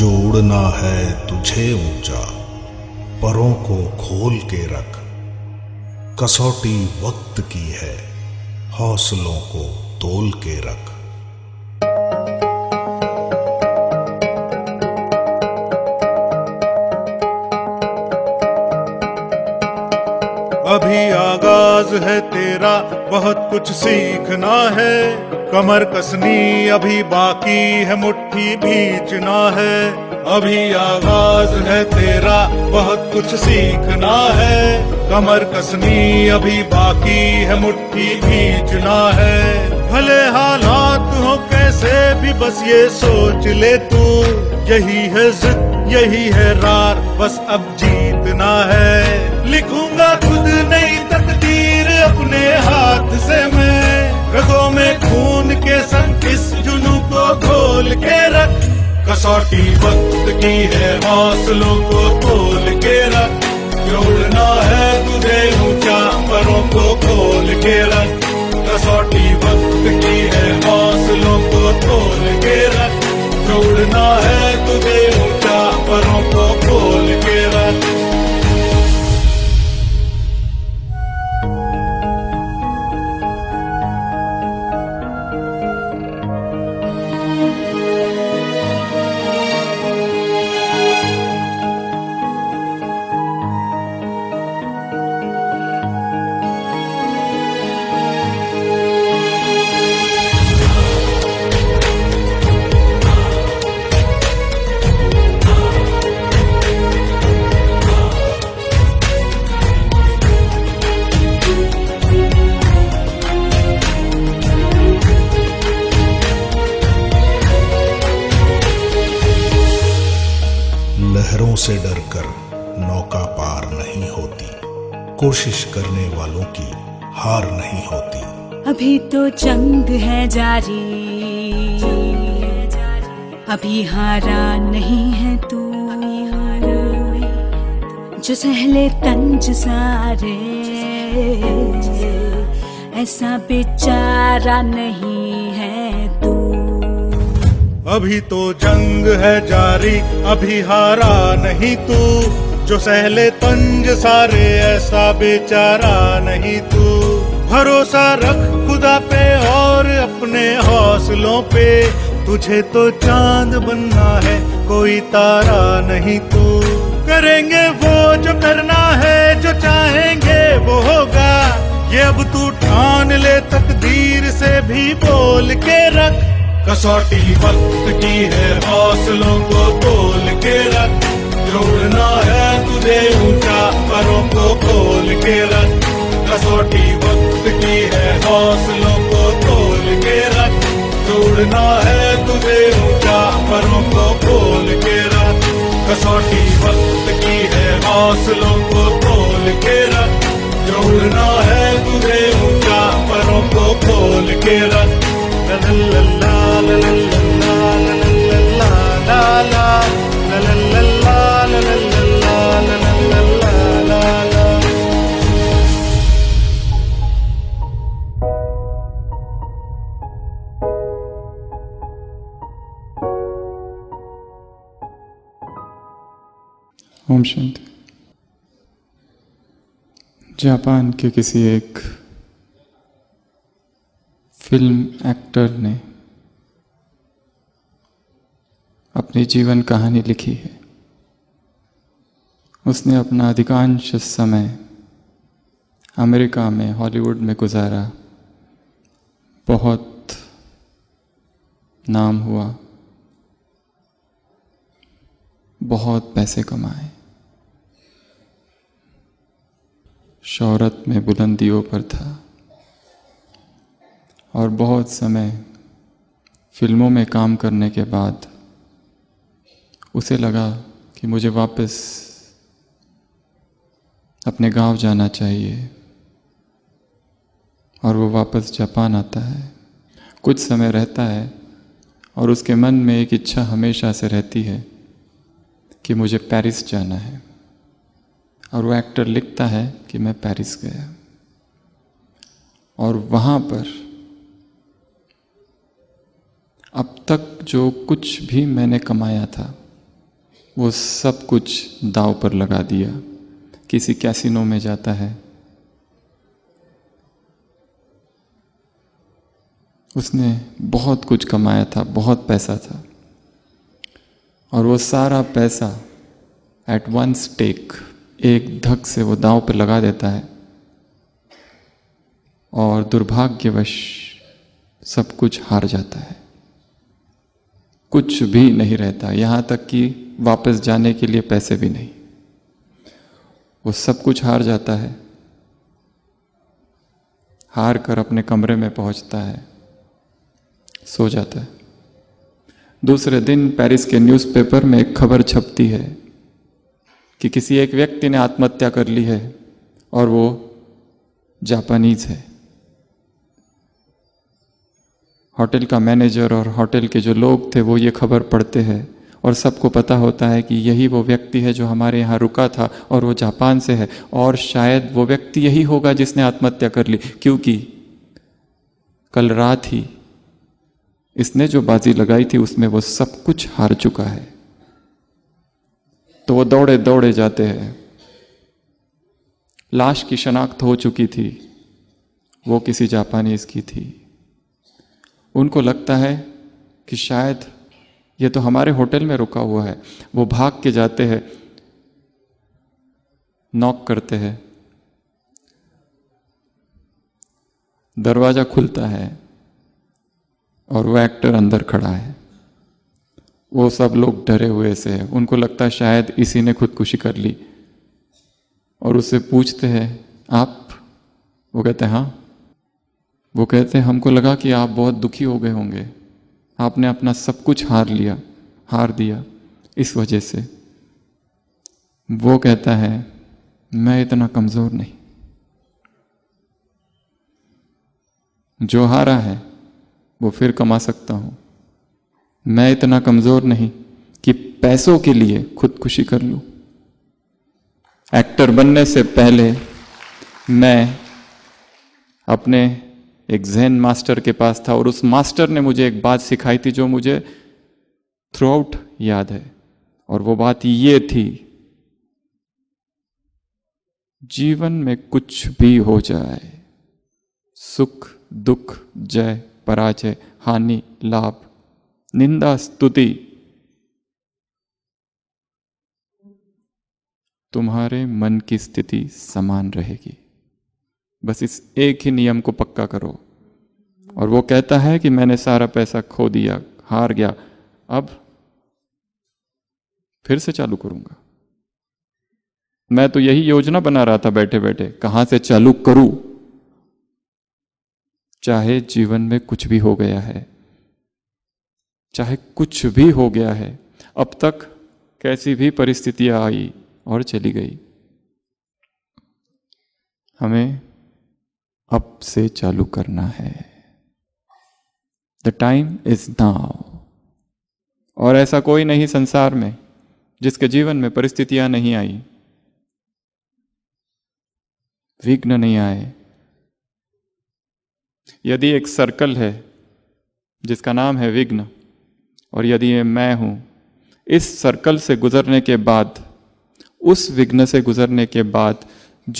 जो उड़ना है तुझे ऊंचा परों को खोल के रख कसौटी वक्त की है हौसलों को तोल के रख अभी आ रोज है तेरा बहुत कुछ सीखना है कमर कसनी अभी बाकी है मुट्ठी बीचना है अभी आगाज है तेरा बहुत कुछ सीखना है कमर कसनी अभी बाकी है मुट्ठी बीचना है भले हालात हो कैसे भी बस ये सोच ले तू यही है जिद यही है रार बस अब जीतना है लिखूंगा खुद नहीं तकदीर अपने हाथ से मैं रगों में खून के संग इस जुनू को खोल के रख कसौटी वक्त की है हौसलों को खोल के रख जो उड़ना है तुझे ऊंचा परों को खोल के रख कसौटी वक्त की है हौसलों को खोल के रख जो उड़ना है तुझे ऊंचा परों को खोल के रख कोशिश करने वालों की हार नहीं होती अभी तो जंग है जारी अभी हारा नहीं है तू जो सहले तंज सारे ऐसा बेचारा नहीं है तू अभी तो जंग है जारी अभी हारा नहीं तू जो सहले तंज सारे ऐसा बेचारा नहीं तू भरोसा रख खुदा पे और अपने हौसलों पे तुझे तो चांद बनना है कोई तारा नहीं तू करेंगे वो जो करना है जो चाहेंगे वो होगा ये अब तू ठान ले तकदीर से भी बोल के रख कसौटी वक्त की है हौसलों को बोल के रख जोड़ना है तुझे ऊंचा परों को खोल के रख कसौटी वक्त की है हौसलों को खोल के रख जोड़ना है तुझे ऊंचा परों को खोल के रख कसौटी वक्त की है हौसलों को खोल के रख जोड़ना है तुझे ऊंचा परों को खोल के रख la la la la la la la la la la ओम शांति जापान के किसी एक फिल्म एक्टर ने अपनी जीवन कहानी लिखी है उसने अपना अधिकांश समय अमेरिका में हॉलीवुड में गुजारा बहुत नाम हुआ बहुत पैसे कमाए शौरत में बुलंदियों पर था और बहुत समय फिल्मों में काम करने के बाद उसे लगा कि मुझे वापस अपने गांव जाना चाहिए और वो वापस जापान आता है कुछ समय रहता है और उसके मन में एक इच्छा हमेशा से रहती है कि मुझे पेरिस जाना है और वो एक्टर लिखता है कि मैं पेरिस गया और वहाँ पर अब तक जो कुछ भी मैंने कमाया था वो सब कुछ दाव पर लगा दिया किसी कैसिनो में जाता है उसने बहुत कुछ कमाया था बहुत पैसा था और वो सारा पैसा एट वन स्टेक एक धक से वो दांव पर लगा देता है और दुर्भाग्यवश सब कुछ हार जाता है कुछ भी नहीं रहता यहाँ तक कि वापस जाने के लिए पैसे भी नहीं वो सब कुछ हार जाता है हार कर अपने कमरे में पहुँचता है सो जाता है दूसरे दिन पेरिस के न्यूज़पेपर में एक खबर छपती है कि किसी एक व्यक्ति ने आत्महत्या कर ली है और वो जापानीज है होटल का मैनेजर और होटल के जो लोग थे वो ये खबर पढ़ते हैं और सबको पता होता है कि यही वो व्यक्ति है जो हमारे यहाँ रुका था और वो जापान से है और शायद वो व्यक्ति यही होगा जिसने आत्महत्या कर ली क्योंकि कल रात ही इसने जो बाजी लगाई थी उसमें वो सब कुछ हार चुका है तो वो दौड़े दौड़े जाते हैं लाश की शनाख्त हो चुकी थी वो किसी जापानीज की थी उनको लगता है कि शायद ये तो हमारे होटल में रुका हुआ है वो भाग के जाते हैं नॉक करते हैं दरवाज़ा खुलता है और वो एक्टर अंदर खड़ा है वो सब लोग डरे हुए से हैं उनको लगता है शायद इसी ने खुदकुशी कर ली और उससे पूछते हैं आप वो कहते हैं हाँ वो कहते हैं हमको लगा कि आप बहुत दुखी हो गए होंगे आपने अपना सब कुछ हार लिया हार दिया इस वजह से वो कहता है मैं इतना कमज़ोर नहीं जो हारा है वो फिर कमा सकता हूँ मैं इतना कमजोर नहीं कि पैसों के लिए खुदकुशी कर लूं एक्टर बनने से पहले मैं अपने एक जैन मास्टर के पास था और उस मास्टर ने मुझे एक बात सिखाई थी जो मुझे थ्रू आउट याद है और वो बात ये थी जीवन में कुछ भी हो जाए सुख दुख जय पराजय हानि लाभ निंदा स्तुति तुम्हारे मन की स्थिति समान रहेगी बस इस एक ही नियम को पक्का करो और वो कहता है कि मैंने सारा पैसा खो दिया हार गया अब फिर से चालू करूंगा मैं तो यही योजना बना रहा था बैठे बैठे कहां से चालू करूं चाहे जीवन में कुछ भी हो गया है चाहे कुछ भी हो गया है अब तक कैसी भी परिस्थितियां आई और चली गई हमें अब से चालू करना है द टाइम इज नाउ और ऐसा कोई नहीं संसार में जिसके जीवन में परिस्थितियां नहीं आई विघ्न नहीं आए यदि एक सर्कल है जिसका नाम है विघ्न और यदि ये मैं हूं इस सर्कल से गुजरने के बाद उस विघ्न से गुजरने के बाद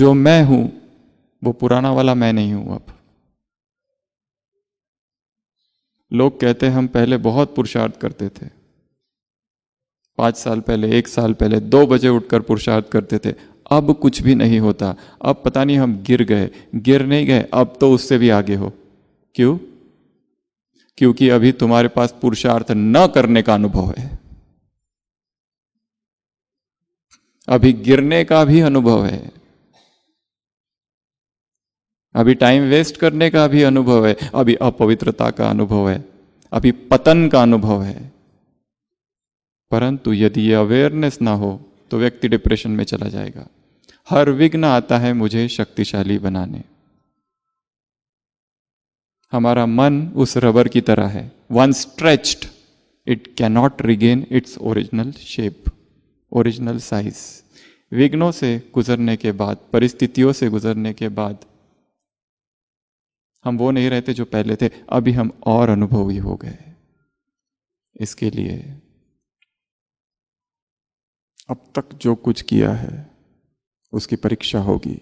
जो मैं हूं वो पुराना वाला मैं नहीं हूं अब लोग कहते हैं हम पहले बहुत पुरुषार्थ करते थे पाँच साल पहले एक साल पहले दो बजे उठकर पुरुषार्थ करते थे अब कुछ भी नहीं होता अब पता नहीं हम गिर गए गिर नहीं गए अब तो उससे भी आगे हो क्यों क्योंकि अभी तुम्हारे पास पुरुषार्थ न करने का अनुभव है अभी गिरने का भी अनुभव है अभी टाइम वेस्ट करने का भी अनुभव है अभी अपवित्रता का अनुभव है अभी पतन का अनुभव है परंतु यदि यह अवेयरनेस ना हो तो व्यक्ति डिप्रेशन में चला जाएगा हर विघ्न आता है मुझे शक्तिशाली बनाने हमारा मन उस रबर की तरह है once stretched it cannot regain its original shape original size विघ्नों से गुजरने के बाद परिस्थितियों से गुजरने के बाद हम वो नहीं रहते जो पहले थे अभी हम और अनुभवी हो गए इसके लिए अब तक जो कुछ किया है उसकी परीक्षा होगी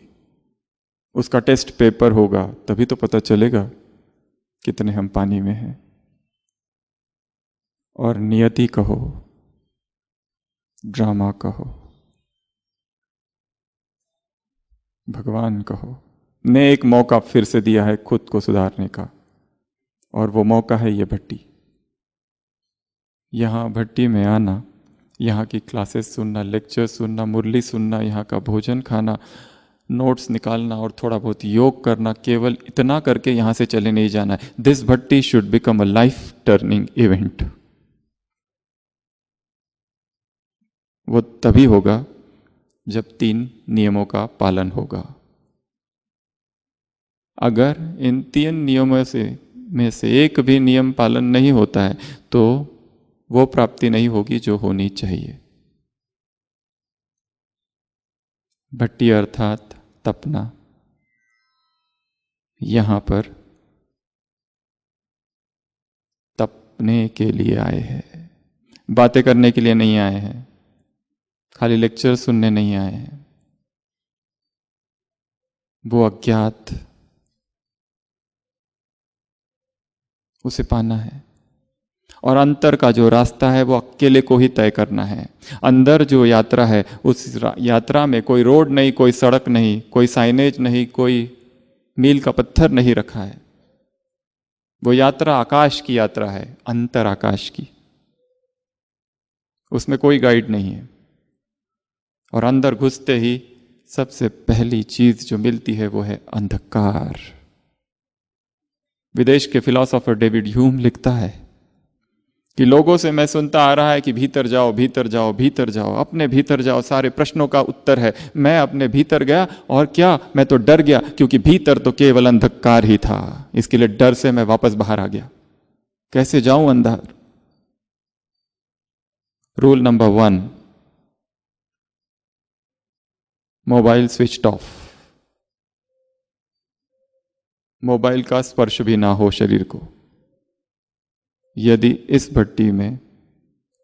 उसका टेस्ट पेपर होगा तभी तो पता चलेगा कितने हम पानी में हैं और नियति कहो ड्रामा कहो भगवान कहो ने एक मौका फिर से दिया है खुद को सुधारने का और वो मौका है ये भट्टी यहाँ भट्टी में आना यहाँ की क्लासेस सुनना लेक्चर सुनना मुरली सुनना यहाँ का भोजन खाना नोट्स निकालना और थोड़ा बहुत योग करना केवल इतना करके यहां से चले नहीं जाना है दिस भट्टी should become a life turning event वो तभी होगा जब तीन नियमों का पालन होगा अगर इन तीन नियमों से में से एक भी नियम पालन नहीं होता है तो वो प्राप्ति नहीं होगी जो होनी चाहिए भट्टी अर्थात तपना यहां पर तपने के लिए आए हैं बातें करने के लिए नहीं आए हैं खाली लेक्चर सुनने नहीं आए हैं वो अज्ञात उसे पाना है और अंतर का जो रास्ता है वो अकेले को ही तय करना है अंदर जो यात्रा है उस यात्रा में कोई रोड नहीं कोई सड़क नहीं कोई साइनेज नहीं कोई मील का पत्थर नहीं रखा है वो यात्रा आकाश की यात्रा है अंतर आकाश की उसमें कोई गाइड नहीं है और अंदर घुसते ही सबसे पहली चीज जो मिलती है वो है अंधकार विदेश के फिलोसोफर डेविड ह्यूम लिखता है कि लोगों से मैं सुनता आ रहा है कि भीतर जाओ भीतर जाओ भीतर जाओ अपने भीतर जाओ सारे प्रश्नों का उत्तर है मैं अपने भीतर गया और क्या मैं तो डर गया क्योंकि भीतर तो केवल अंधकार ही था इसके लिए डर से मैं वापस बाहर आ गया कैसे जाऊं अंधार rule number one mobile switch off mobile का स्पर्श भी ना हो शरीर को यदि इस भट्टी में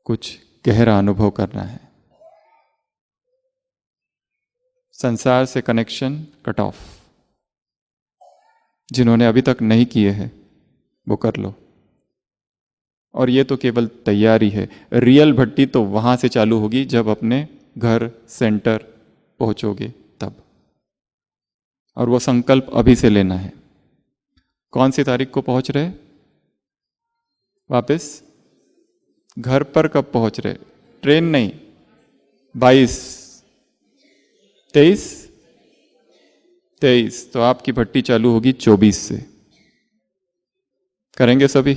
कुछ गहरा अनुभव करना है संसार से कनेक्शन कट ऑफ जिन्होंने अभी तक नहीं किए हैं वो कर लो और ये तो केवल तैयारी है रियल भट्टी तो वहां से चालू होगी जब अपने घर सेंटर पहुंचोगे तब और वो संकल्प अभी से लेना है कौन सी तारीख को पहुंच रहे वापस घर पर कब पहुंच रहे ट्रेन नहीं बाईस तेईस तेईस तो आपकी भट्टी चालू होगी चौबीस से करेंगे सभी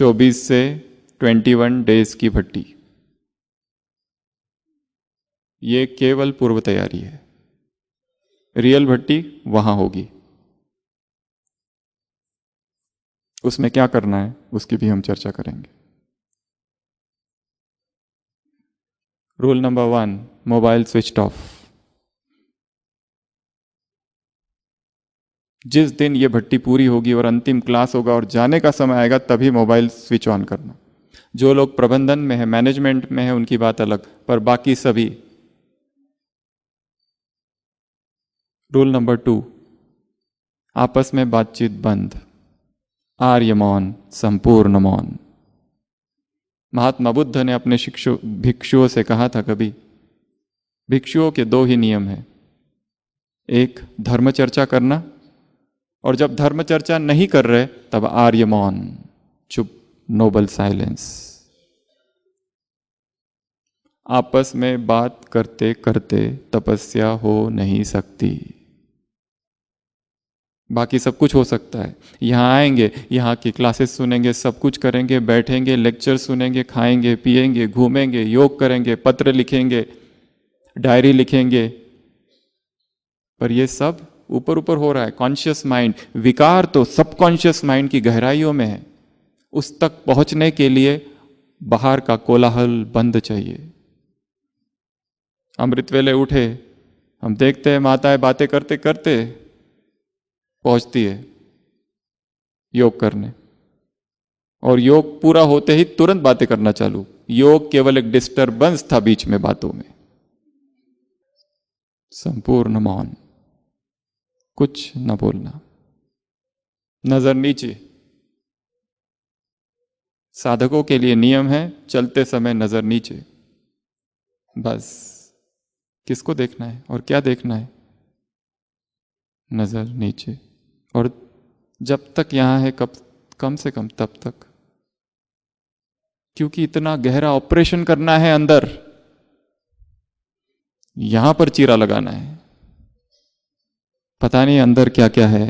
चौबीस से ट्वेंटी वन डेज की भट्टी ये केवल पूर्व तैयारी है रियल भट्टी वहां होगी उसमें क्या करना है उसकी भी हम चर्चा करेंगे rule number one mobile switch off जिस दिन ये भट्टी पूरी होगी और अंतिम क्लास होगा और जाने का समय आएगा तभी मोबाइल स्विच ऑन करना जो लोग प्रबंधन में है मैनेजमेंट में है उनकी बात अलग पर बाकी सभी रूल नंबर टू आपस में बातचीत बंद आर्य मौन संपूर्ण मौन महात्मा बुद्ध ने अपने शिक्षु भिक्षुओं से कहा था कभी भिक्षुओं के दो ही नियम हैं एक धर्म चर्चा करना और जब धर्म चर्चा नहीं कर रहे तब आर्य मौन चुप नोबल साइलेंस आपस में बात करते करते तपस्या हो नहीं सकती बाकी सब कुछ हो सकता है यहाँ आएंगे यहाँ की क्लासेस सुनेंगे सब कुछ करेंगे बैठेंगे लेक्चर सुनेंगे खाएंगे पिएंगे घूमेंगे योग करेंगे पत्र लिखेंगे डायरी लिखेंगे पर ये सब ऊपर ऊपर हो रहा है कॉन्शियस माइंड विकार तो सबकॉन्शियस माइंड की गहराइयों में है उस तक पहुंचने के लिए बाहर का कोलाहल बंद चाहिए अमृत वेले उठे हम देखते हैं माताएं बातें करते करते पहुंचती है योग करने और योग पूरा होते ही तुरंत बातें करना चालू योग केवल एक डिस्टर्बेंस था बीच में बातों में संपूर्ण मौन कुछ न बोलना नजर नीचे साधकों के लिए नियम है चलते समय नजर नीचे बस किसको देखना है और क्या देखना है नजर नीचे और जब तक यहाँ है कब कम से कम तब तक क्योंकि इतना गहरा ऑपरेशन करना है अंदर यहां पर चीरा लगाना है पता नहीं अंदर क्या क्या है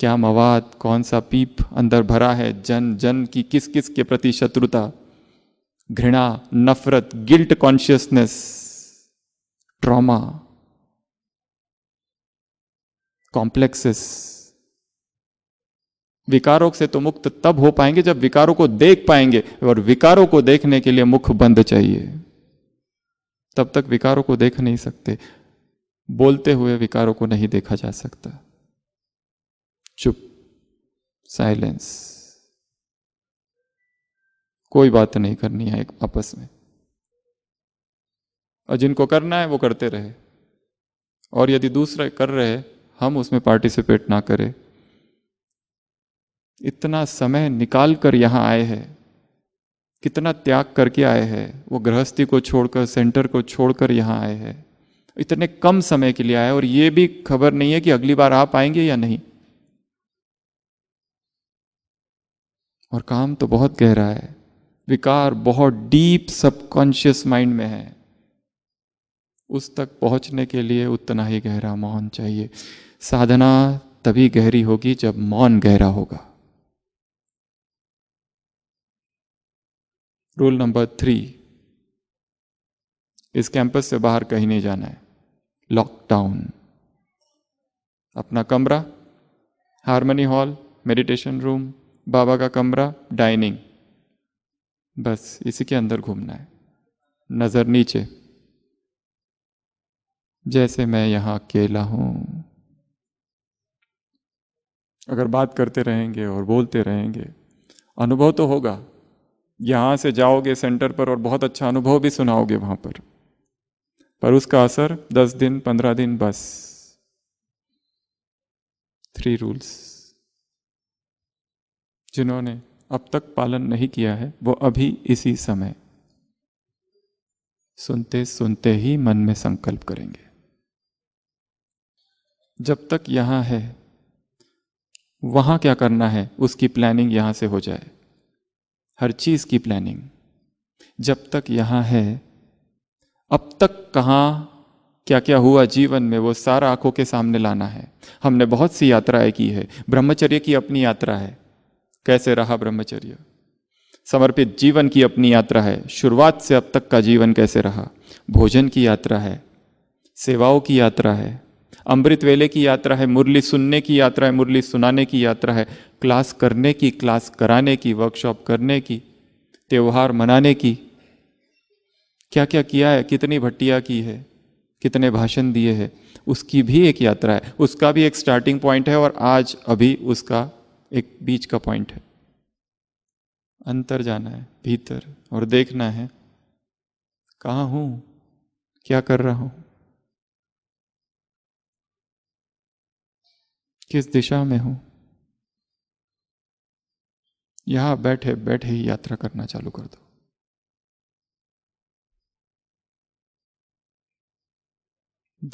क्या मवाद कौन सा पीप अंदर भरा है जन जन की किस किस के प्रति शत्रुता घृणा नफरत गिल्ट कॉन्शियसनेस ट्रॉमा कॉम्प्लेक्सेस विकारों से तो मुक्त तब हो पाएंगे जब विकारों को देख पाएंगे और विकारों को देखने के लिए मुख बंद चाहिए तब तक विकारों को देख नहीं सकते बोलते हुए विकारों को नहीं देखा जा सकता चुप साइलेंस कोई बात नहीं करनी है आपस में और जिनको करना है वो करते रहे और यदि दूसरे कर रहे हम उसमें पार्टिसिपेट ना करें इतना समय निकाल कर यहाँ आए हैं कितना त्याग करके आए हैं वो गृहस्थी को छोड़कर सेंटर को छोड़कर यहाँ आए हैं इतने कम समय के लिए आए और ये भी खबर नहीं है कि अगली बार आप आएंगे या नहीं और काम तो बहुत गहरा है विकार बहुत डीप सबकॉन्शियस माइंड में है उस तक पहुंचने के लिए उतना ही गहरा मौन चाहिए साधना तभी गहरी होगी जब मौन गहरा होगा रूल नंबर थ्री इस कैंपस से बाहर कहीं नहीं जाना है लॉकडाउन अपना कमरा हारमोनी हॉल मेडिटेशन रूम बाबा का कमरा डाइनिंग बस इसी के अंदर घूमना है नज़र नीचे जैसे मैं यहाँ अकेला हूँ अगर बात करते रहेंगे और बोलते रहेंगे अनुभव तो होगा यहाँ से जाओगे सेंटर पर और बहुत अच्छा अनुभव भी सुनाओगे वहाँ पर पर उसका असर दस दिन पंद्रह दिन बस थ्री रूल्स जिन्होंने अब तक पालन नहीं किया है वो अभी इसी समय सुनते सुनते ही मन में संकल्प करेंगे जब तक यहाँ है वहाँ क्या करना है उसकी प्लानिंग यहाँ से हो जाए हर चीज़ की प्लानिंग जब तक यहाँ है अब तक कहाँ क्या क्या हुआ जीवन में वो सारा आंखों के सामने लाना है हमने बहुत सी यात्राएं की है ब्रह्मचर्य की अपनी यात्रा है कैसे रहा ब्रह्मचर्य समर्पित जीवन की अपनी यात्रा है शुरुआत से अब तक का जीवन कैसे रहा भोजन की यात्रा है सेवाओं की यात्रा है अमृत वेले की यात्रा है मुरली सुनने की यात्रा है मुरली सुनाने की यात्रा है क्लास करने की क्लास कराने की वर्कशॉप करने की त्यौहार मनाने की क्या क्या किया है कितनी भट्टियाँ की है कितने भाषण दिए हैं उसकी भी एक यात्रा है उसका भी एक स्टार्टिंग पॉइंट है और आज अभी उसका एक बीच का पॉइंट है अंतर जाना है भीतर और देखना है कहाँ हूँ क्या कर रहा हूँ किस दिशा में हूं यहां बैठे बैठे ही यात्रा करना चालू कर दो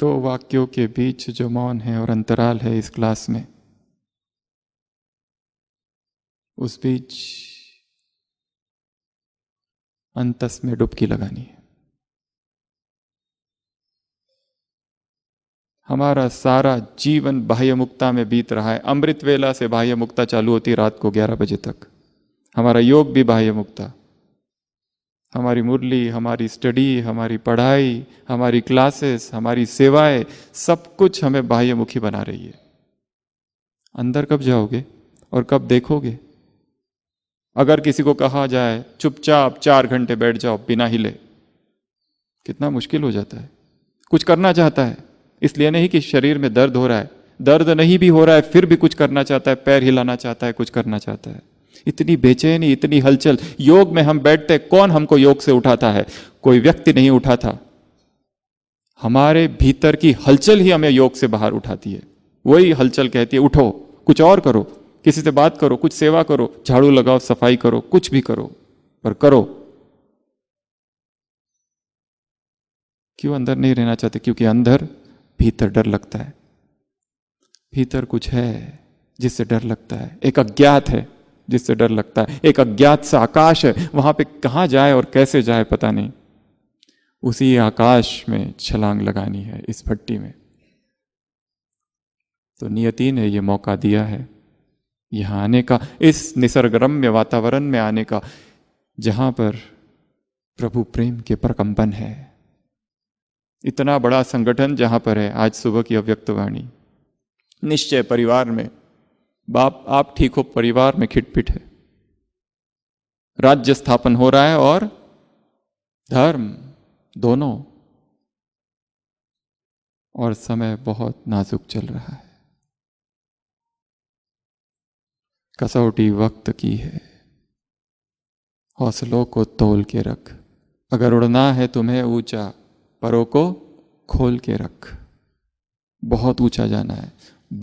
दो वाक्यों के बीच जो मौन है और अंतराल है इस क्लास में उस बीच अंतस में डुबकी लगानी है हमारा सारा जीवन बाह्य मुक्ता में बीत रहा है अमृत वेला से बाह्य मुक्ता चालू होती रात को 11 बजे तक हमारा योग भी बाह्य मुक्ता हमारी मुरली हमारी स्टडी हमारी पढ़ाई हमारी क्लासेस हमारी सेवाएं सब कुछ हमें बाह्य मुखी बना रही है अंदर कब जाओगे और कब देखोगे अगर किसी को कहा जाए चुपचाप चार घंटे बैठ जाओ बिना हिले कितना मुश्किल हो जाता है कुछ करना चाहता है इसलिए नहीं कि शरीर में दर्द हो रहा है दर्द नहीं भी हो रहा है फिर भी कुछ करना चाहता है पैर हिलाना चाहता है कुछ करना चाहता है इतनी बेचैनी इतनी हलचल योग में हम बैठते कौन हमको योग से उठाता है कोई व्यक्ति नहीं उठाता हमारे भीतर की हलचल ही हमें योग से बाहर उठाती है वही हलचल कहती है उठो कुछ और करो किसी से बात करो कुछ सेवा करो झाड़ू लगाओ सफाई करो कुछ भी करो पर करो क्यों अंदर नहीं रहना चाहते क्योंकि अंदर भीतर डर लगता है भीतर कुछ है जिससे डर लगता है एक अज्ञात है जिससे डर लगता है एक अज्ञात सा आकाश है वहां पे कहां जाए और कैसे जाए पता नहीं उसी आकाश में छलांग लगानी है इस भट्टी में तो नियति ने यह मौका दिया है यहां आने का इस निसर्गरम्य वातावरण में आने का जहां पर प्रभु प्रेम के प्रकंपन है इतना बड़ा संगठन जहाँ पर है आज सुबह की अव्यक्तवाणी निश्चय परिवार में बाप आप ठीक हो परिवार में खिटपिट है राज्य स्थापन हो रहा है और धर्म दोनों और समय बहुत नाजुक चल रहा है कसौटी वक्त की है हौसलों को तोल के रख अगर उड़ना है तुम्हें ऊंचा परों को खोल के रख बहुत ऊंचा जाना है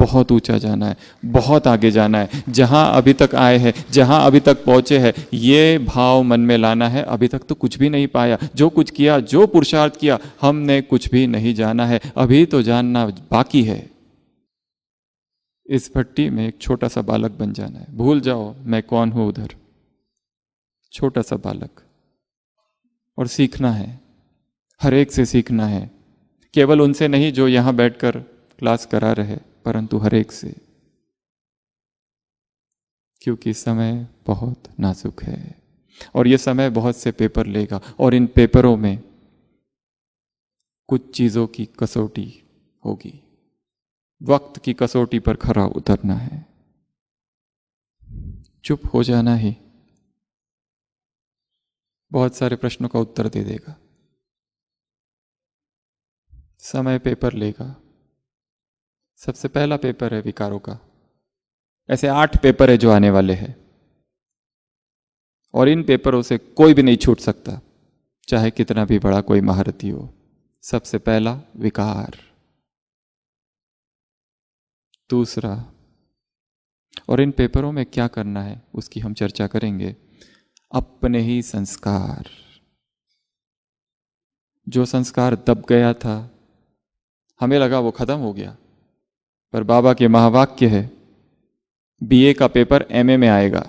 बहुत ऊंचा जाना है बहुत आगे जाना है जहां अभी तक आए हैं जहां अभी तक पहुंचे हैं ये भाव मन में लाना है अभी तक तो कुछ भी नहीं पाया जो कुछ किया जो पुरुषार्थ किया हमने कुछ भी नहीं जाना है अभी तो जानना बाकी है इस भट्टी में एक छोटा सा बालक बन जाना है भूल जाओ मैं कौन हूं उधर छोटा सा बालक और सीखना है हर एक से सीखना है केवल उनसे नहीं जो यहां बैठकर क्लास करा रहे परंतु हर एक से क्योंकि समय बहुत नाजुक है और यह समय बहुत से पेपर लेगा और इन पेपरों में कुछ चीज़ों की कसौटी होगी वक्त की कसौटी पर खरा उतरना है चुप हो जाना ही बहुत सारे प्रश्नों का उत्तर दे देगा समय पेपर लेगा सबसे पहला पेपर है विकारों का ऐसे आठ पेपर है जो आने वाले हैं और इन पेपरों से कोई भी नहीं छूट सकता चाहे कितना भी बड़ा कोई महारथी हो सबसे पहला विकार दूसरा और इन पेपरों में क्या करना है उसकी हम चर्चा करेंगे अपने ही संस्कार जो संस्कार दब गया था हमें लगा वो ख़त्म हो गया पर बाबा के महावाक्य है बीए का पेपर एमए में आएगा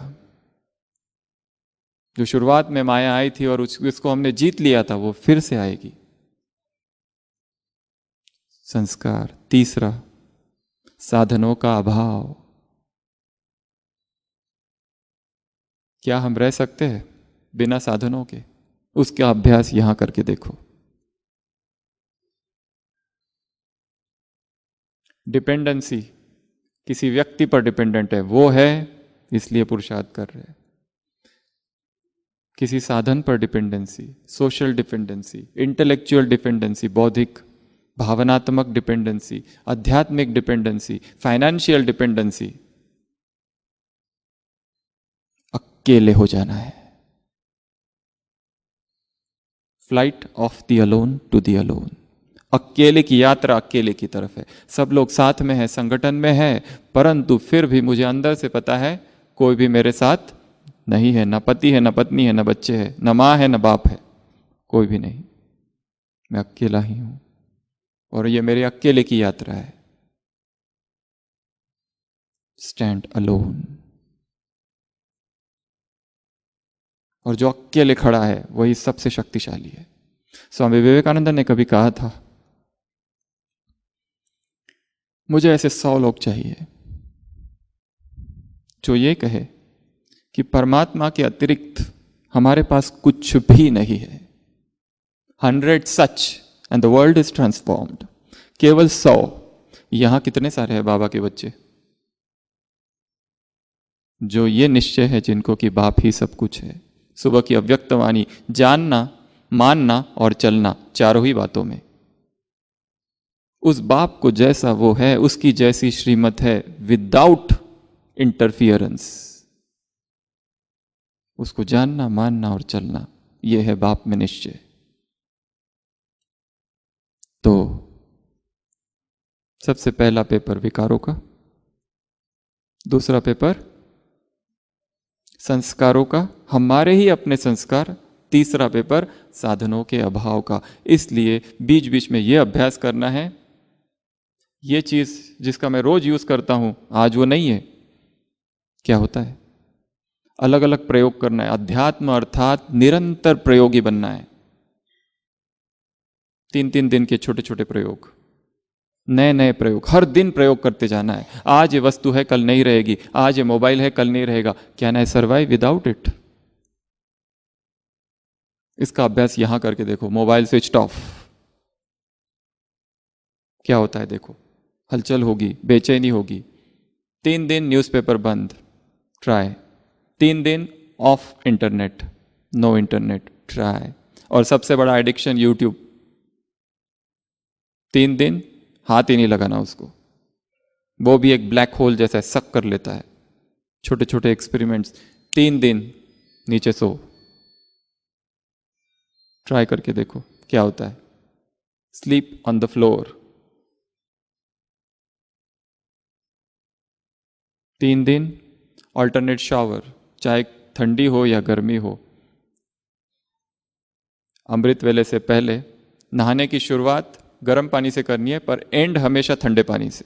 जो शुरुआत में माया आई थी और उसको हमने जीत लिया था वो फिर से आएगी संस्कार तीसरा साधनों का अभाव क्या हम रह सकते हैं बिना साधनों के उसका अभ्यास यहां करके देखो डिपेंडेंसी किसी व्यक्ति पर डिपेंडेंट है वो है इसलिए पुरुषार्थ कर रहे हैं किसी साधन पर dependency social dependency intellectual dependency बौद्धिक भावनात्मक डिपेंडेंसी आध्यात्मिक डिपेंडेंसी फाइनेंशियल डिपेंडेंसी अकेले हो जाना है flight of the alone to the alone अकेले की यात्रा अकेले की तरफ है सब लोग साथ में है संगठन में है परंतु फिर भी मुझे अंदर से पता है कोई भी मेरे साथ नहीं है ना पति है ना पत्नी है ना बच्चे है ना माँ है ना बाप है कोई भी नहीं मैं अकेला ही हूं और ये मेरे अकेले की यात्रा है स्टैंड अलोन और जो अकेले खड़ा है वही सबसे शक्तिशाली है स्वामी विवेकानंद ने कभी कहा था मुझे ऐसे सौ लोग चाहिए जो ये कहे कि परमात्मा के अतिरिक्त हमारे पास कुछ भी नहीं है hundred such and the world is transformed केवल सौ यहां कितने सारे हैं बाबा के बच्चे जो ये निश्चय है जिनको कि बाप ही सब कुछ है सुबह की अव्यक्तवाणी जानना मानना और चलना चारों ही बातों में उस बाप को जैसा वो है उसकी जैसी श्रीमत है विदाउट इंटरफियरेंस उसको जानना मानना और चलना यह है बाप में निश्चय तो सबसे पहला पेपर विकारों का दूसरा पेपर संस्कारों का हमारे ही अपने संस्कार तीसरा पेपर साधनों के अभाव का इसलिए बीच बीच में यह अभ्यास करना है ये चीज़ जिसका मैं रोज़ यूज़ करता हूं आज वो नहीं है क्या होता है अलग अलग प्रयोग करना है अध्यात्म अर्थात निरंतर प्रयोगी बनना है तीन तीन दिन के छोटे छोटे प्रयोग नए नए प्रयोग हर दिन प्रयोग करते जाना है आज ये वस्तु है कल नहीं रहेगी आज ये मोबाइल है कल नहीं रहेगा can I survive without it इसका अभ्यास यहां करके देखो मोबाइल स्विच ऑफ क्या होता है देखो हलचल होगी बेचैनी होगी तीन दिन न्यूज़पेपर बंद ट्राई तीन दिन off internet no internet try और सबसे बड़ा एडिक्शन यूट्यूब तीन दिन हाथ ही नहीं लगाना उसको वो भी एक ब्लैक होल जैसा सक कर लेता है छोटे छोटे एक्सपेरिमेंट्स तीन दिन नीचे सो ट्राई करके देखो क्या होता है स्लीप ऑन द फ्लोर तीन दिन अल्टरनेट शावर चाहे ठंडी हो या गर्मी हो अमृत वेले से पहले नहाने की शुरुआत गर्म पानी से करनी है पर एंड हमेशा ठंडे पानी से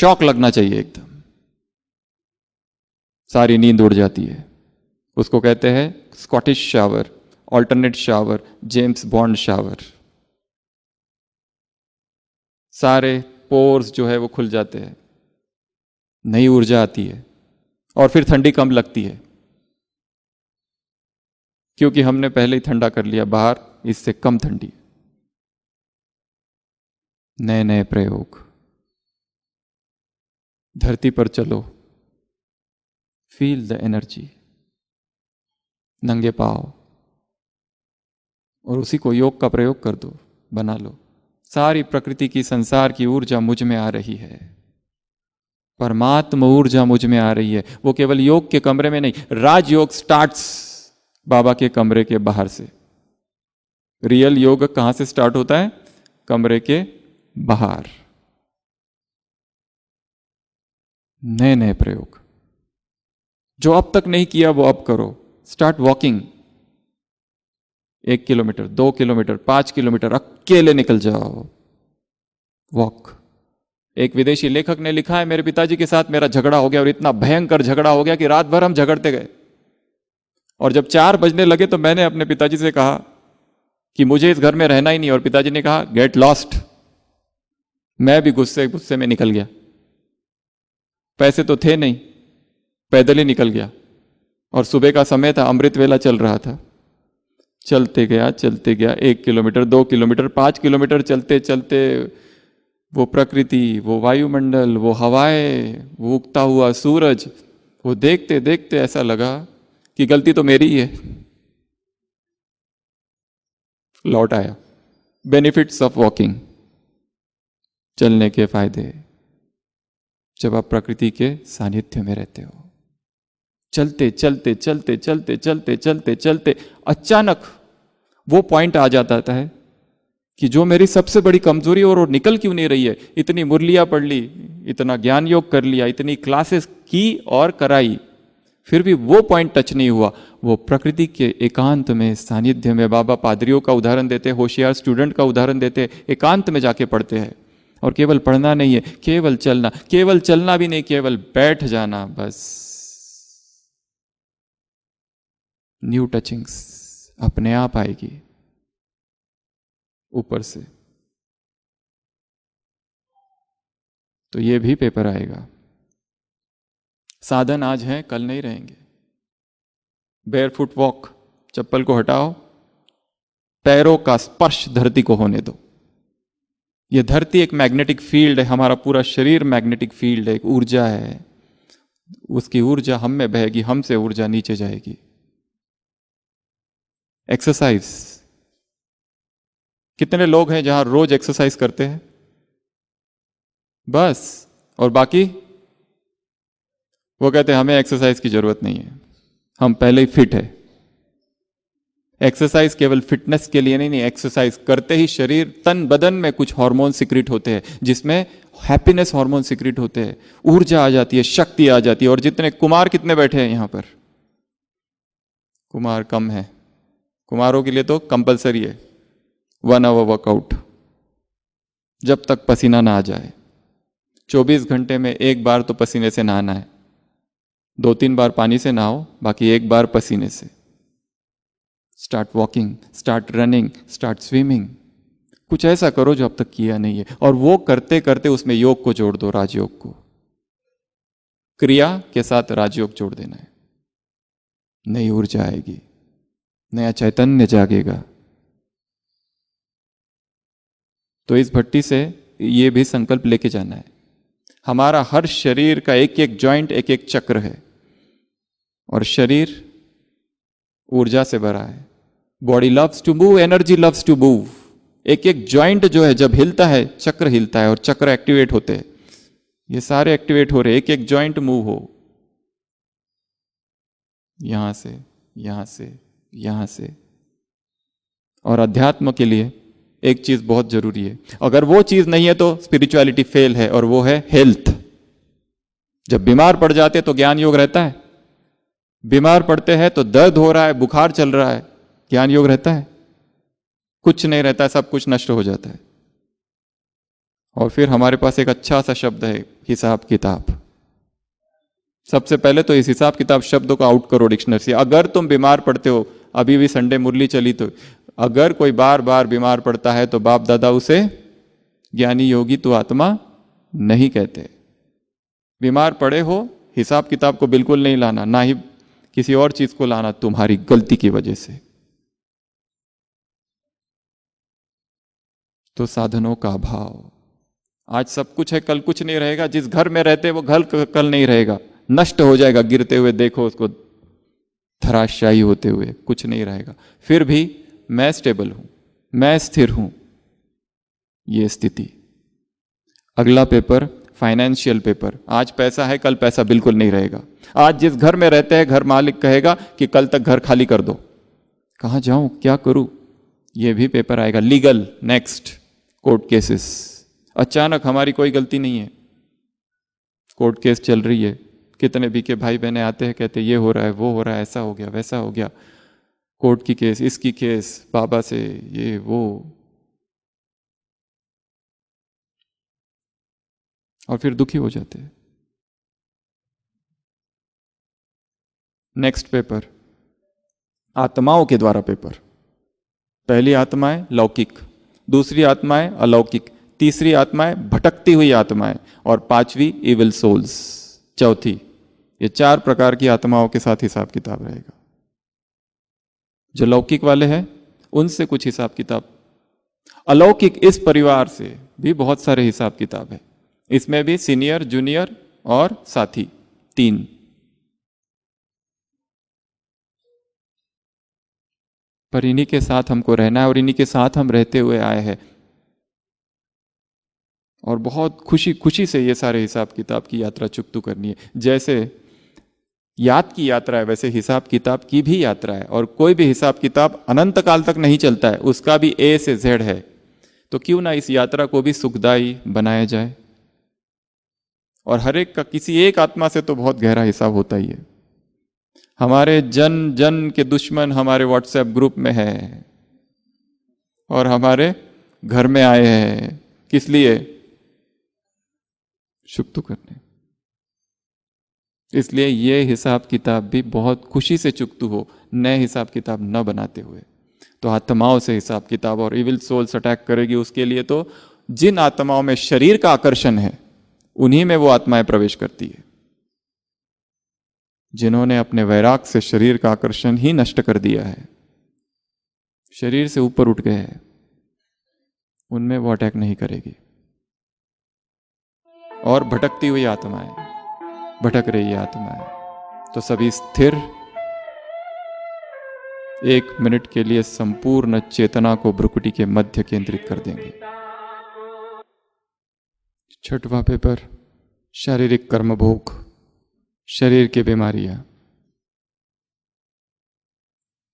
शौक लगना चाहिए एकदम सारी नींद उड़ जाती है उसको कहते हैं Scottish shower alternate shower James Bond shower सारे पोर्स जो है वो खुल जाते हैं नई ऊर्जा आती है और फिर ठंडी कम लगती है क्योंकि हमने पहले ही ठंडा कर लिया बाहर इससे कम ठंडी नए नए प्रयोग धरती पर चलो फील द एनर्जी नंगे पाओ और उसी को योग का प्रयोग कर दो बना लो सारी प्रकृति की संसार की ऊर्जा मुझ में आ रही है परमात्म ऊर्जा मुझ में आ रही है वो केवल योग के कमरे में नहीं राजयोग स्टार्ट्स बाबा के कमरे के बाहर से रियल योग कहां से स्टार्ट होता है कमरे के बाहर नए नए प्रयोग जो अब तक नहीं किया वो अब करो स्टार्ट वॉकिंग एक किलोमीटर दो किलोमीटर पांच किलोमीटर अकेले निकल जाओ वॉक एक विदेशी लेखक ने लिखा है मेरे पिताजी के साथ मेरा झगड़ा हो गया और इतना भयंकर झगड़ा हो गया कि रात भर हम झगड़ते गए और जब चार बजने लगे तो मैंने अपने पिताजी से कहा कि मुझे इस घर में रहना ही नहीं और पिताजी ने कहा गेट लॉस्ट मैं भी गुस्से गुस्से में निकल गया पैसे तो थे नहीं पैदल ही निकल गया और सुबह का समय था अमृत वेला चल रहा था चलते गया चलते गया एक किलोमीटर दो किलोमीटर पाँच किलोमीटर चलते चलते वो प्रकृति वो वायुमंडल वो हवाएं वो उगता हुआ सूरज वो देखते देखते ऐसा लगा कि गलती तो मेरी ही है लौट आया बेनिफिट्स ऑफ वॉकिंग चलने के फायदे जब आप प्रकृति के सानिध्य में रहते हो चलते चलते चलते चलते चलते चलते चलते अचानक वो पॉइंट आ जाता है कि जो मेरी सबसे बड़ी कमजोरी और वो निकल क्यों नहीं रही है इतनी मुरलियाँ पढ़ ली इतना ज्ञान योग कर लिया इतनी क्लासेस की और कराई फिर भी वो पॉइंट टच नहीं हुआ वो प्रकृति के एकांत में सानिध्य में बाबा पादरियों का उदाहरण देते होशियार स्टूडेंट का उदाहरण देते एकांत में जाके पढ़ते हैं और केवल पढ़ना नहीं है केवल चलना केवल चलना भी नहीं केवल बैठ जाना बस न्यू टचिंग्स अपने आप आएगी ऊपर से तो ये भी पेपर आएगा साधन आज हैं कल नहीं रहेंगे बेयर फुट वॉक चप्पल को हटाओ पैरों का स्पर्श धरती को होने दो यह धरती एक मैग्नेटिक फील्ड है हमारा पूरा शरीर मैग्नेटिक फील्ड है एक ऊर्जा है उसकी ऊर्जा हम में बहेगी हमसे ऊर्जा नीचे जाएगी एक्सरसाइज कितने लोग हैं जहां रोज एक्सरसाइज करते हैं बस और बाकी वो कहते हैं हमें एक्सरसाइज की जरूरत नहीं है हम पहले ही फिट है एक्सरसाइज केवल फिटनेस के लिए नहीं नहीं एक्सरसाइज करते ही शरीर तन बदन में कुछ हार्मोन सिक्रिट होते हैं जिसमें हैप्पीनेस हार्मोन सिक्रिट होते हैं ऊर्जा आ जाती है शक्ति आ जाती है और जितने कुमार कितने बैठे हैं यहां पर कुमार कम है कुमारों के लिए तो कंपलसरी है वन आवर वर्कआउट जब तक पसीना ना आ जाए 24 घंटे में एक बार तो पसीने से नहाना है दो तीन बार पानी से नहाओ बाकी एक बार पसीने से start walking start running start swimming कुछ ऐसा करो जो अब तक किया नहीं है और वो करते करते उसमें योग को जोड़ दो राजयोग को क्रिया के साथ राजयोग जोड़ देना है नई ऊर्जा आएगी नया चैतन्य जागेगा तो इस भट्टी से ये भी संकल्प लेके जाना है हमारा हर शरीर का एक एक जॉइंट एक एक चक्र है और शरीर ऊर्जा से भरा है body loves to move energy loves to move एक एक जॉइंट जो है जब हिलता है चक्र हिलता है और चक्र एक्टिवेट होते हैं ये सारे एक्टिवेट हो रहे एक एक जॉइंट मूव हो यहां से यहां से यहां से और अध्यात्म के लिए एक चीज बहुत जरूरी है अगर वो चीज नहीं है तो स्पिरिचुअलिटी फेल है और वो है हेल्थ जब बीमार पड़ जाते तो ज्ञान योग रहता है बीमार पड़ते हैं तो दर्द हो रहा है बुखार चल रहा है ज्ञान योग रहता है कुछ नहीं रहता है सब कुछ नष्ट हो जाता है और फिर हमारे पास एक अच्छा सा शब्द है हिसाब किताब सबसे पहले तो इस हिसाब किताब शब्द को आउट करो डिक्शनरी से अगर तुम बीमार पड़ते हो अभी भी संडे मुरली चली तो अगर कोई बार बार बीमार पड़ता है तो बाप दादा उसे ज्ञानी योगी तो आत्मा नहीं कहते बीमार पड़े हो हिसाब किताब को बिल्कुल नहीं लाना ना ही किसी और चीज को लाना तुम्हारी गलती की वजह से तो साधनों का अभाव आज सब कुछ है कल कुछ नहीं रहेगा जिस घर में रहते वो घर कल नहीं रहेगा नष्ट हो जाएगा गिरते हुए देखो उसको धराशायी होते हुए कुछ नहीं रहेगा फिर भी मैं स्टेबल हूं मैं स्थिर हूं ये स्थिति अगला पेपर फाइनेंशियल पेपर आज पैसा है कल पैसा बिल्कुल नहीं रहेगा आज जिस घर में रहते हैं घर मालिक कहेगा कि कल तक घर खाली कर दो कहां जाऊं क्या करूं यह भी पेपर आएगा लीगल नेक्स्ट कोर्ट केसेस अचानक हमारी कोई गलती नहीं है कोर्ट केस चल रही है कितने भी के भाई बहने आते हैं कहते ये हो रहा है वो हो रहा है ऐसा हो गया वैसा हो गया कोर्ट की केस इसकी केस बाबा से ये वो और फिर दुखी हो जाते हैं नेक्स्ट पेपर आत्माओं के द्वारा पेपर पहली आत्माएं लौकिक दूसरी आत्माएं अलौकिक तीसरी आत्माएं भटकती हुई आत्माएं और पांचवी इविल सोल्स चौथी ये चार प्रकार की आत्माओं के साथ हिसाब किताब रहेगा जो लौकिक वाले हैं उनसे कुछ हिसाब किताब अलौकिक इस परिवार से भी बहुत सारे हिसाब किताब है इसमें भी सीनियर जूनियर और साथी तीन पर इन्हीं के साथ हमको रहना है और इन्हीं के साथ हम रहते हुए आए हैं और बहुत खुशी खुशी से ये सारे हिसाब किताब की यात्रा चुपतू करनी है जैसे याद की यात्रा है वैसे हिसाब किताब की भी यात्रा है और कोई भी हिसाब किताब अनंत काल तक नहीं चलता है उसका भी ए से जेड है तो क्यों ना इस यात्रा को भी सुखदायी बनाया जाए और हर एक का किसी एक आत्मा से तो बहुत गहरा हिसाब होता ही है हमारे जन जन के दुश्मन हमारे व्हाट्सएप ग्रुप में है और हमारे घर में आए हैं किस लिए शुभ तो करने इसलिए ये हिसाब किताब भी बहुत खुशी से चुकतू हो नए हिसाब किताब न बनाते हुए तो आत्माओं से हिसाब किताब और इविल सोल्स अटैक करेगी उसके लिए तो जिन आत्माओं में शरीर का आकर्षण है उन्हीं में वो आत्माएं प्रवेश करती है जिन्होंने अपने वैराग से शरीर का आकर्षण ही नष्ट कर दिया है शरीर से ऊपर उठ गए हैं उनमें वो अटैक नहीं करेगी और भटकती हुई आत्माएं भटक रही आत्मा है तो सभी स्थिर एक मिनट के लिए संपूर्ण चेतना को ब्रुकुटी के मध्य केंद्रित कर देंगे छठवा पेपर शारीरिक कर्म भोग शरीर की बीमारियां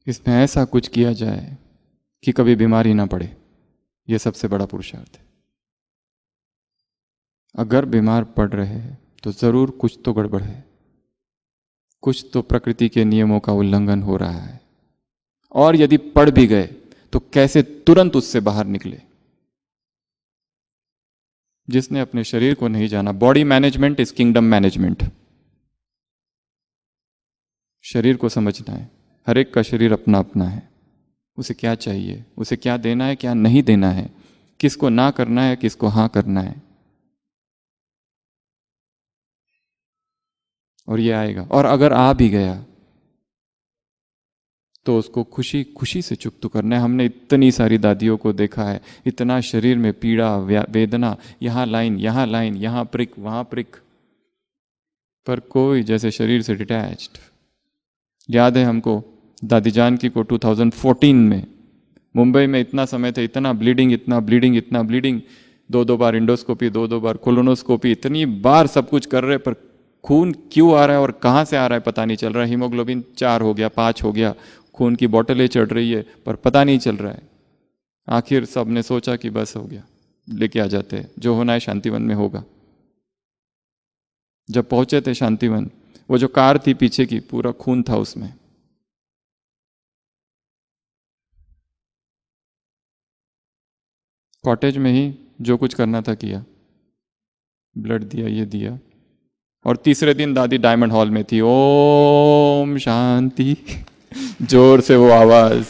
इसमें ऐसा कुछ किया जाए कि कभी बीमारी ना पड़े यह सबसे बड़ा पुरुषार्थ है अगर बीमार पड़ रहे हैं तो ज़रूर कुछ तो गड़बड़ है कुछ तो प्रकृति के नियमों का उल्लंघन हो रहा है और यदि पढ़ भी गए तो कैसे तुरंत उससे बाहर निकले जिसने अपने शरीर को नहीं जाना body management is kingdom management शरीर को समझना है हर एक का शरीर अपना अपना है उसे क्या चाहिए उसे क्या देना है क्या नहीं देना है किसको ना करना है किसको हाँ करना है और ये आएगा और अगर आ भी गया तो उसको खुशी खुशी से चुप करना है हमने इतनी सारी दादियों को देखा है इतना शरीर में पीड़ा वेदना यहाँ लाइन यहाँ लाइन यहाँ प्रिक वहाँ प्रिक पर कोई जैसे शरीर से डिटैच याद है हमको दादी जानकी को 2014 में मुंबई में इतना समय था इतना ब्लीडिंग इतना ब्लीडिंग इतना ब्लीडिंग दो दो बार इंडोस्कोपी दो दो बार कोलोनोस्कोपी इतनी बार सब कुछ कर रहे पर खून क्यों आ रहा है और कहाँ से आ रहा है पता नहीं चल रहा है हीमोग्लोबिन चार हो गया पाँच हो गया खून की बॉटलें चढ़ रही है पर पता नहीं चल रहा है आखिर सब ने सोचा कि बस हो गया लेके आ जाते हैं जो होना है शांतिवन में होगा जब पहुंचे थे शांतिवन वो जो कार थी पीछे की पूरा खून था उसमें कॉटेज में ही जो कुछ करना था किया ब्लड दिया ये दिया और तीसरे दिन दादी डायमंड हॉल में थी ओम शांति जोर से वो आवाज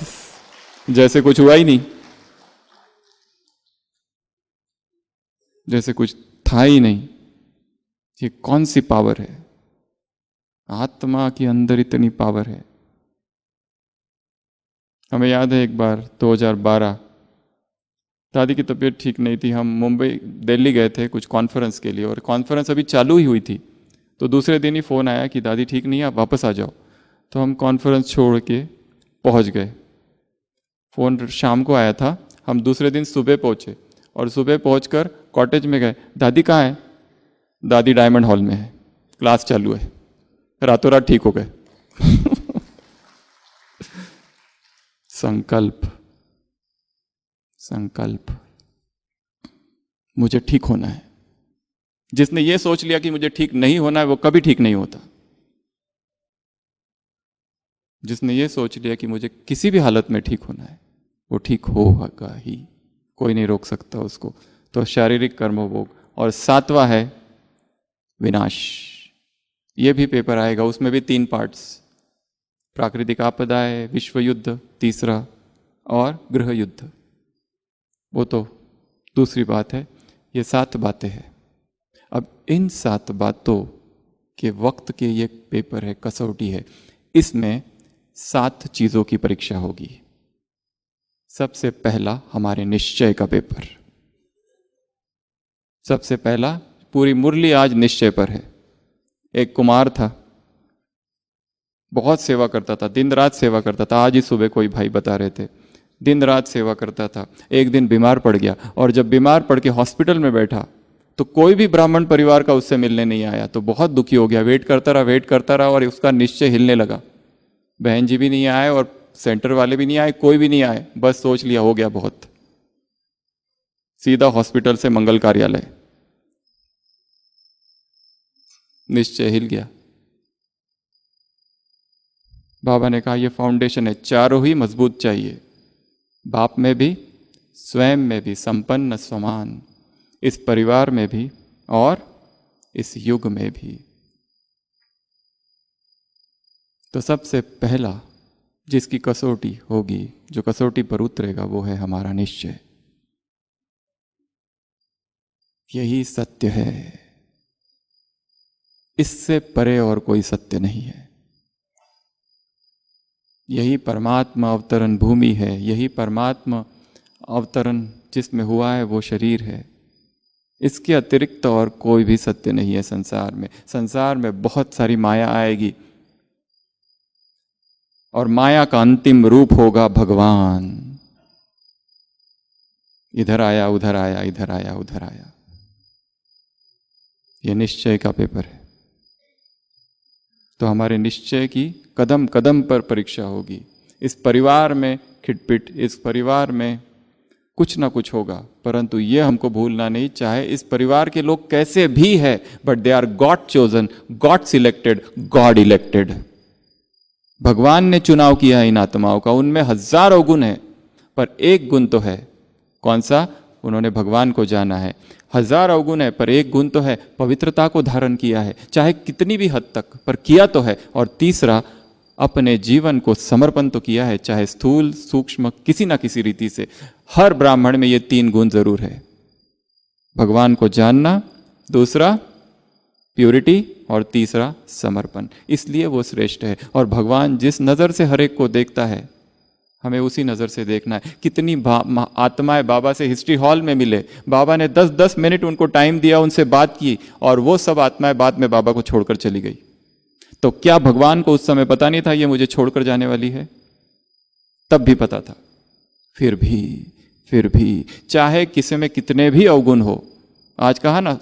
जैसे कुछ हुआ ही नहीं जैसे कुछ था ही नहीं ये कौन सी पावर है आत्मा के अंदर इतनी पावर है हमें याद है एक बार 2012 दादी की तबीयत ठीक नहीं थी हम मुंबई दिल्ली गए थे कुछ कॉन्फ्रेंस के लिए और कॉन्फ्रेंस अभी चालू ही हुई थी तो दूसरे दिन ही फ़ोन आया कि दादी ठीक नहीं है आप वापस आ जाओ तो हम कॉन्फ्रेंस छोड़ के पहुँच गए फ़ोन शाम को आया था हम दूसरे दिन सुबह पहुँचे और सुबह पहुँच कर कॉटेज में गए दादी कहाँ है दादी डायमंड हॉल में है क्लास चालू है रातों रात ठीक हो गए संकल्प संकल्प मुझे ठीक होना है जिसने ये सोच लिया कि मुझे ठीक नहीं होना है वो कभी ठीक नहीं होता जिसने ये सोच लिया कि मुझे किसी भी हालत में ठीक होना है वो ठीक होगा ही कोई नहीं रोक सकता उसको तो शारीरिक कर्मभोग और सातवा है विनाश ये भी पेपर आएगा उसमें भी तीन पार्ट्स प्राकृतिक आपदा है विश्व युद्ध तीसरा और गृह युद्ध वो तो दूसरी बात है ये सात बातें हैं अब इन सात बातों के वक्त के ये पेपर है कसौटी है इसमें सात चीज़ों की परीक्षा होगी सबसे पहला हमारे निश्चय का पेपर सबसे पहला पूरी मुरली आज निश्चय पर है एक कुमार था बहुत सेवा करता था दिन रात सेवा करता था आज ही सुबह कोई भाई बता रहे थे दिन रात सेवा करता था एक दिन बीमार पड़ गया और जब बीमार पड़ के हॉस्पिटल में बैठा तो कोई भी ब्राह्मण परिवार का उससे मिलने नहीं आया तो बहुत दुखी हो गया वेट करता रहा वेट करता रहा और उसका निश्चय हिलने लगा बहन जी भी नहीं आए और सेंटर वाले भी नहीं आए कोई भी नहीं आए बस सोच लिया हो गया बहुत सीधा हॉस्पिटल से मंगल कार्यालय निश्चय हिल गया बाबा ने कहा यह फाउंडेशन है चारों ही मजबूत चाहिए बाप में भी स्वयं में भी संपन्न समान इस परिवार में भी और इस युग में भी तो सबसे पहला जिसकी कसौटी होगी जो कसौटी पर उतरेगा वो है हमारा निश्चय यही सत्य है इससे परे और कोई सत्य नहीं है यही परमात्मा अवतरण भूमि है यही परमात्मा अवतरण जिसमें हुआ है वो शरीर है इसके अतिरिक्त और कोई भी सत्य नहीं है संसार में संसार में बहुत सारी माया आएगी और माया का अंतिम रूप होगा भगवान इधर आया उधर आया इधर आया उधर आया यह निश्चय का पेपर है तो हमारे निश्चय की कदम कदम पर परीक्षा होगी इस परिवार में खिटपिट इस परिवार में कुछ ना कुछ होगा परंतु ये हमको भूलना नहीं चाहे इस परिवार के लोग कैसे भी है but they are god chosen god selected god elected भगवान ने चुनाव किया है इन आत्माओं का उनमें हजारों गुण है पर एक गुण तो है कौन सा उन्होंने भगवान को जाना है हजार अवगुण है पर एक गुण तो है पवित्रता को धारण किया है चाहे कितनी भी हद तक पर किया तो है और तीसरा अपने जीवन को समर्पण तो किया है चाहे स्थूल सूक्ष्म किसी ना किसी रीति से हर ब्राह्मण में ये तीन गुण जरूर है भगवान को जानना दूसरा प्योरिटी और तीसरा समर्पण इसलिए वो श्रेष्ठ है और भगवान जिस नज़र से हर एक को देखता है हमें उसी नज़र से देखना है कितनी आत्माएं बाबा से हिस्ट्री हॉल में मिले बाबा ने 10-10 मिनट उनको टाइम दिया उनसे बात की और वो सब आत्माएं बाद में बाबा को छोड़कर चली गई तो क्या भगवान को उस समय पता नहीं था ये मुझे छोड़कर जाने वाली है तब भी पता था फिर भी फिर भी चाहे किसी में कितने भी अवगुण हो आज कहा ना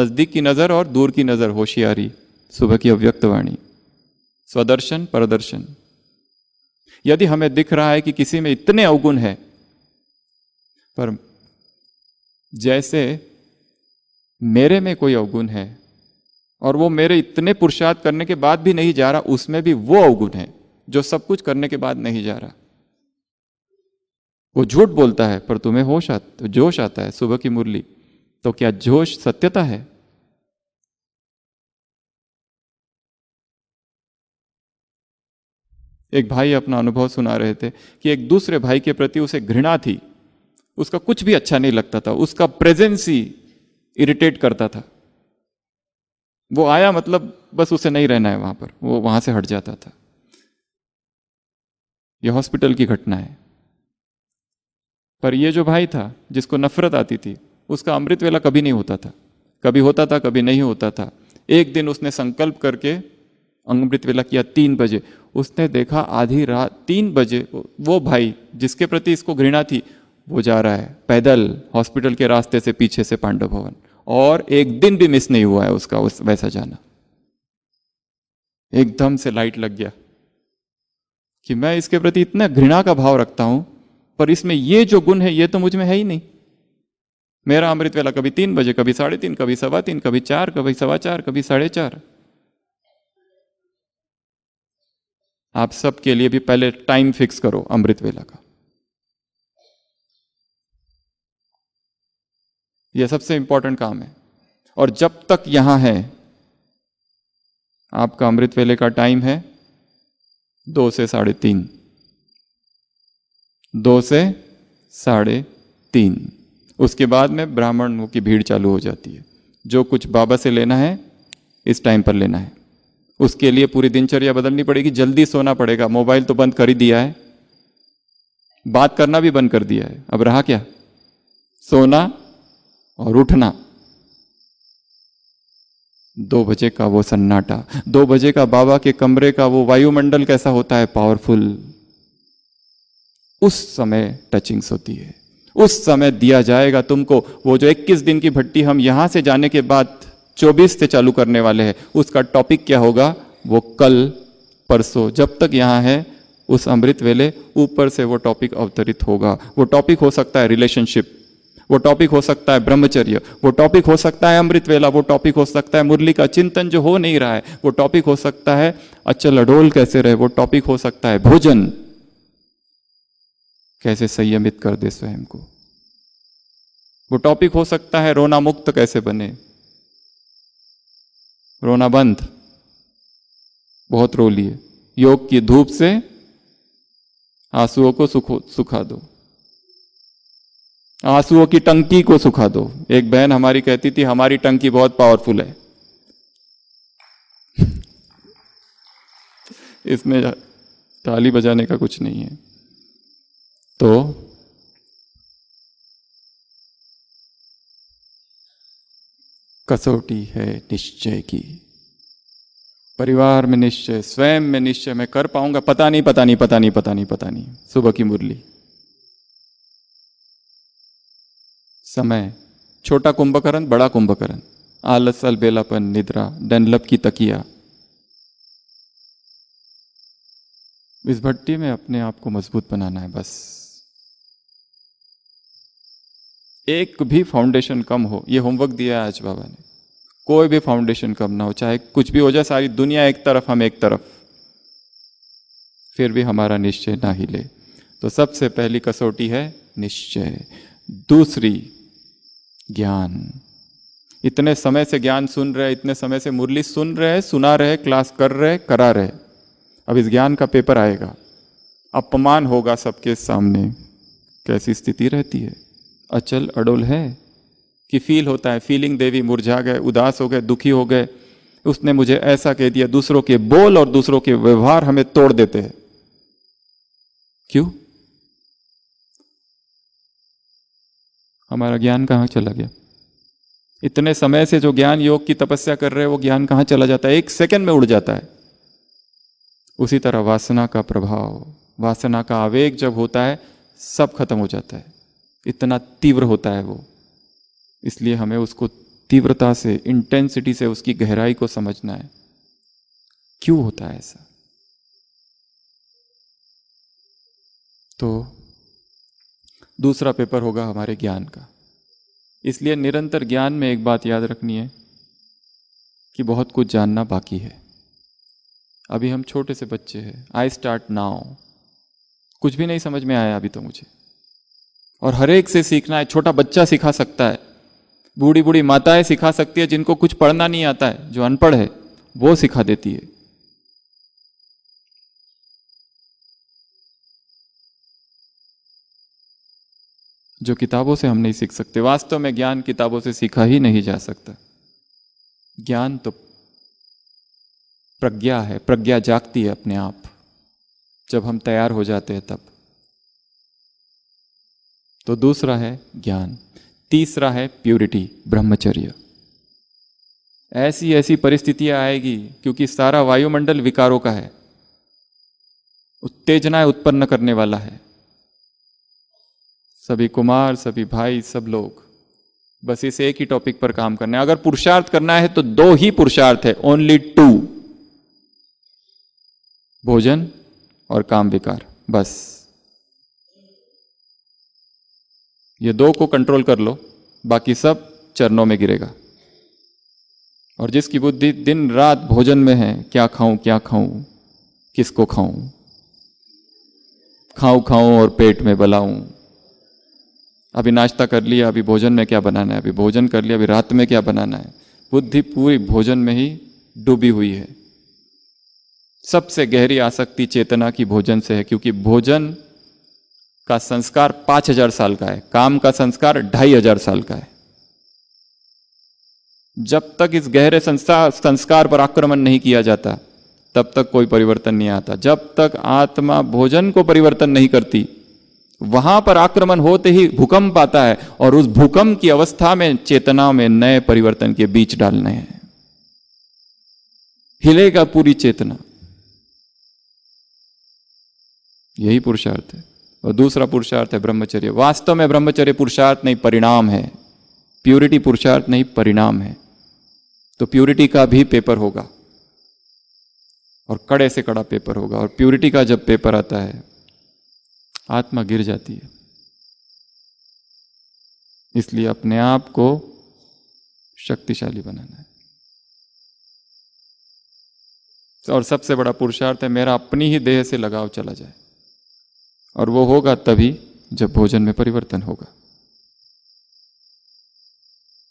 नज़दीक की नज़र और दूर की नज़र होशियारी सुबह की अव्यक्तवाणी स्वदर्शन परदर्शन यदि हमें दिख रहा है कि किसी में इतने अवगुण है पर जैसे मेरे में कोई अवगुण है और वो मेरे इतने पुरुषार्थ करने के बाद भी नहीं जा रहा उसमें भी वो अवगुण है जो सब कुछ करने के बाद नहीं जा रहा वो झूठ बोलता है पर तुम्हें होश आ जोश आता है सुबह की मुरली तो क्या जोश सत्यता है एक भाई अपना अनुभव सुना रहे थे कि एक दूसरे भाई के प्रति उसे घृणा थी उसका कुछ भी अच्छा नहीं लगता था उसका प्रेजेंस ही इरिटेट करता था वो आया मतलब बस उसे नहीं रहना है वहां पर वो वहां से हट जाता था यह हॉस्पिटल की घटना है पर यह जो भाई था जिसको नफरत आती थी उसका अमृत वेला कभी नहीं होता था कभी होता था कभी नहीं होता था एक दिन उसने संकल्प करके अमृत वेला किया तीन बजे उसने देखा आधी रात तीन बजे वो भाई जिसके प्रति इसको घृणा थी वो जा रहा है पैदल हॉस्पिटल के रास्ते से पीछे से पांडव भवन और एक दिन भी मिस नहीं हुआ है उसका उस वैसा जाना एकदम से लाइट लग गया कि मैं इसके प्रति इतना घृणा का भाव रखता हूं पर इसमें ये जो गुण है ये तो मुझ में है ही नहीं मेरा अमृत वेला कभी तीन बजे कभी साढ़े तीन कभी सवा तीन कभी चार कभी सवा चार कभी साढ़े चार आप सबके लिए भी पहले टाइम फिक्स करो अमृत वेला का यह सबसे इंपॉर्टेंट काम है और जब तक यहां है आपका अमृत वेले का टाइम है दो से साढ़े तीन दो से साढ़े तीन उसके बाद में ब्राह्मणों की भीड़ चालू हो जाती है जो कुछ बाबा से लेना है इस टाइम पर लेना है उसके लिए पूरी दिनचर्या बदलनी पड़ेगी जल्दी सोना पड़ेगा मोबाइल तो बंद कर ही दिया है बात करना भी बंद कर दिया है अब रहा क्या सोना और उठना दो बजे का वो सन्नाटा दो बजे का बाबा के कमरे का वो वायुमंडल कैसा होता है पावरफुल उस समय टचिंग्स होती है उस समय दिया जाएगा तुमको वो जो 21 दिन की भट्टी हम यहां से जाने के बाद 24 से चालू करने वाले हैं उसका टॉपिक क्या होगा वो कल परसों जब तक यहां है उस अमृत वेले ऊपर से वो टॉपिक अवतरित होगा वो टॉपिक हो सकता है रिलेशनशिप वो टॉपिक हो सकता है ब्रह्मचर्य वो टॉपिक हो सकता है अमृत वेला वो टॉपिक हो सकता है मुरली का चिंतन जो हो नहीं रहा है वो टॉपिक हो सकता है अचल अच्छा लडोल कैसे रहे वो टॉपिक हो सकता है भोजन कैसे संयमित कर दे स्वयं को वो टॉपिक हो सकता है रोना मुक्त कैसे बने रोना बंद बहुत रो लिए योग की धूप से आंसुओं को सुखो सुखा दो आंसुओं की टंकी को सुखा दो एक बहन हमारी कहती थी हमारी टंकी बहुत पावरफुल है इसमें ताली बजाने का कुछ नहीं है तो कसौटी है निश्चय की परिवार में निश्चय स्वयं में निश्चय मैं कर पाऊंगा पता नहीं पता नहीं पता नहीं पता नहीं पता नहीं सुबह की मुरली समय छोटा कुंभकरण बड़ा कुंभकर्ण आलस अलबेलापन निद्रा डनलप की तकिया इस भट्टी में अपने आप को मजबूत बनाना है बस एक भी फाउंडेशन कम हो ये होमवर्क दिया है आज बाबा ने कोई भी फाउंडेशन कम ना हो चाहे कुछ भी हो जाए सारी दुनिया एक तरफ हम एक तरफ फिर भी हमारा निश्चय ना हिले तो सबसे पहली कसौटी है निश्चय दूसरी ज्ञान इतने समय से ज्ञान सुन रहे इतने समय से मुरली सुन रहे सुना रहे क्लास कर रहे करा रहे अब इस ज्ञान का पेपर आएगा अपमान होगा सबके सामने कैसी स्थिति रहती है अचल अडोल है कि फील होता है फीलिंग देवी मुरझा गए उदास हो गए दुखी हो गए उसने मुझे ऐसा कह दिया दूसरों के बोल और दूसरों के व्यवहार हमें तोड़ देते हैं क्यों हमारा ज्ञान कहाँ चला गया इतने समय से जो ज्ञान योग की तपस्या कर रहे हैं वो ज्ञान कहाँ चला जाता है एक सेकंड में उड़ जाता है उसी तरह वासना का प्रभाव वासना का आवेग जब होता है सब खत्म हो जाता है इतना तीव्र होता है वो इसलिए हमें उसको तीव्रता से इंटेंसिटी से उसकी गहराई को समझना है क्यों होता है ऐसा तो दूसरा पेपर होगा हमारे ज्ञान का इसलिए निरंतर ज्ञान में एक बात याद रखनी है कि बहुत कुछ जानना बाकी है अभी हम छोटे से बच्चे हैं आई स्टार्ट नाउ कुछ भी नहीं समझ में आया अभी तो मुझे और हर एक से सीखना है छोटा बच्चा सिखा सकता है बूढ़ी बूढ़ी माताएं सिखा सकती है जिनको कुछ पढ़ना नहीं आता है जो अनपढ़ है वो सिखा देती है जो किताबों से हम नहीं सीख सकते वास्तव में ज्ञान किताबों से सीखा ही नहीं जा सकता ज्ञान तो प्रज्ञा है प्रज्ञा जागती है अपने आप जब हम तैयार हो जाते हैं तब तो दूसरा है ज्ञान तीसरा है प्यूरिटी ब्रह्मचर्य ऐसी ऐसी परिस्थितियां आएगी क्योंकि सारा वायुमंडल विकारों का है उत्तेजनाएं उत्पन्न करने वाला है सभी कुमार सभी भाई सब लोग बस इस एक ही टॉपिक पर काम करना है अगर पुरुषार्थ करना है तो दो ही पुरुषार्थ है ओनली टू भोजन और काम विकार बस ये दो को कंट्रोल कर लो बाकी सब चरणों में गिरेगा और जिसकी बुद्धि दिन रात भोजन में है क्या खाऊं क्या खाऊं किसको खाऊं खाऊं खाऊं और पेट में बलाऊं अभी नाश्ता कर लिया अभी भोजन में क्या बनाना है अभी भोजन कर लिया अभी रात में क्या बनाना है बुद्धि पूरी भोजन में ही डूबी हुई है सबसे गहरी आसक्ति चेतना की भोजन से है क्योंकि भोजन का संस्कार पांच हजार साल का है काम का संस्कार ढाई हजार साल का है जब तक इस गहरे संस्कार संस्कार पर आक्रमण नहीं किया जाता तब तक कोई परिवर्तन नहीं आता जब तक आत्मा भोजन को परिवर्तन नहीं करती वहां पर आक्रमण होते ही भूकंप आता है और उस भूकंप की अवस्था में चेतना में नए परिवर्तन के बीच डालने हैं हिलेगा पूरी चेतना यही पुरुषार्थ है और दूसरा पुरुषार्थ है ब्रह्मचर्य वास्तव में ब्रह्मचर्य पुरुषार्थ नहीं परिणाम है प्योरिटी पुरुषार्थ नहीं परिणाम है तो प्योरिटी का भी पेपर होगा और कड़े से कड़ा पेपर होगा और प्योरिटी का जब पेपर आता है आत्मा गिर जाती है इसलिए अपने आप को शक्तिशाली बनाना है और सबसे बड़ा पुरुषार्थ है मेरा अपनी ही देह से लगाव चला जाए और वो होगा तभी जब भोजन में परिवर्तन होगा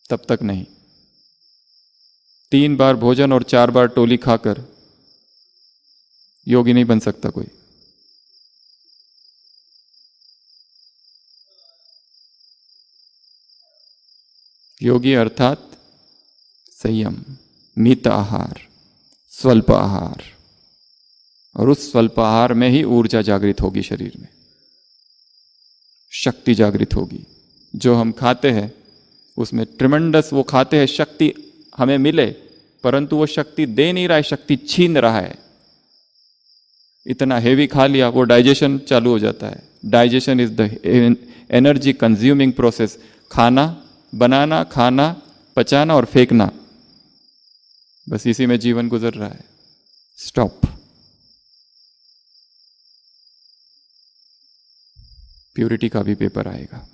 तब तक नहीं तीन बार भोजन और चार बार टोली खाकर योगी नहीं बन सकता कोई योगी अर्थात संयम मित आहार स्वल्प आहार और उस स्वल्प आहार में ही ऊर्जा जागृत होगी शरीर में शक्ति जागृत होगी जो हम खाते हैं उसमें ट्रिमेंडस वो खाते हैं शक्ति हमें मिले परंतु वो शक्ति दे नहीं रहा है शक्ति छीन रहा है इतना हेवी खा लिया वो डाइजेशन चालू हो जाता है digestion is the energy consuming process खाना बनाना खाना पचाना और फेंकना बस इसी में जीवन गुजर रहा है स्टॉप प्यूरिटी का भी पेपर आएगा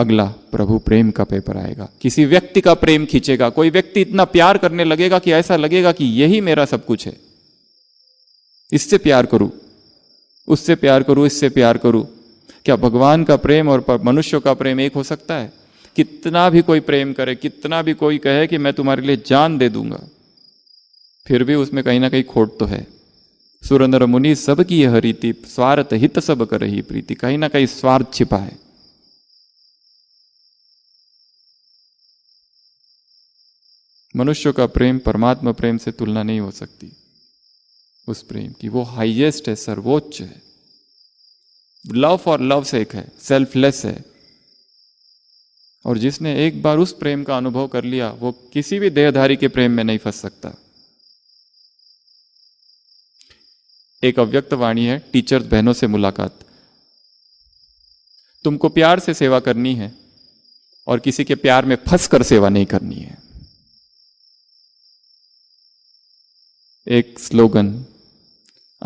अगला प्रभु प्रेम का पेपर आएगा किसी व्यक्ति का प्रेम खींचेगा कोई व्यक्ति इतना प्यार करने लगेगा कि ऐसा लगेगा कि यही मेरा सब कुछ है इससे प्यार करूं उससे प्यार करूं इससे प्यार करूं क्या भगवान का प्रेम और मनुष्य का प्रेम एक हो सकता है कितना भी कोई प्रेम करे कितना भी कोई कहे कि मैं तुम्हारे लिए जान दे दूंगा फिर भी उसमें कहीं ना कहीं खोट तो है सुरेंद्र मुनि सबकी यह रीति स्वार्थ हित सब कर रही प्रीति कहीं ना कहीं स्वार्थ छिपा है मनुष्य का प्रेम परमात्मा प्रेम से तुलना नहीं हो सकती उस प्रेम की वो हाईएस्ट है सर्वोच्च है लव फॉर लव सेक है सेल्फलेस है और जिसने एक बार उस प्रेम का अनुभव कर लिया वो किसी भी देहधारी के प्रेम में नहीं फंस सकता एक अव्यक्त वाणी है टीचर बहनों से मुलाकात तुमको प्यार से सेवा करनी है और किसी के प्यार में फंस कर सेवा नहीं करनी है एक स्लोगन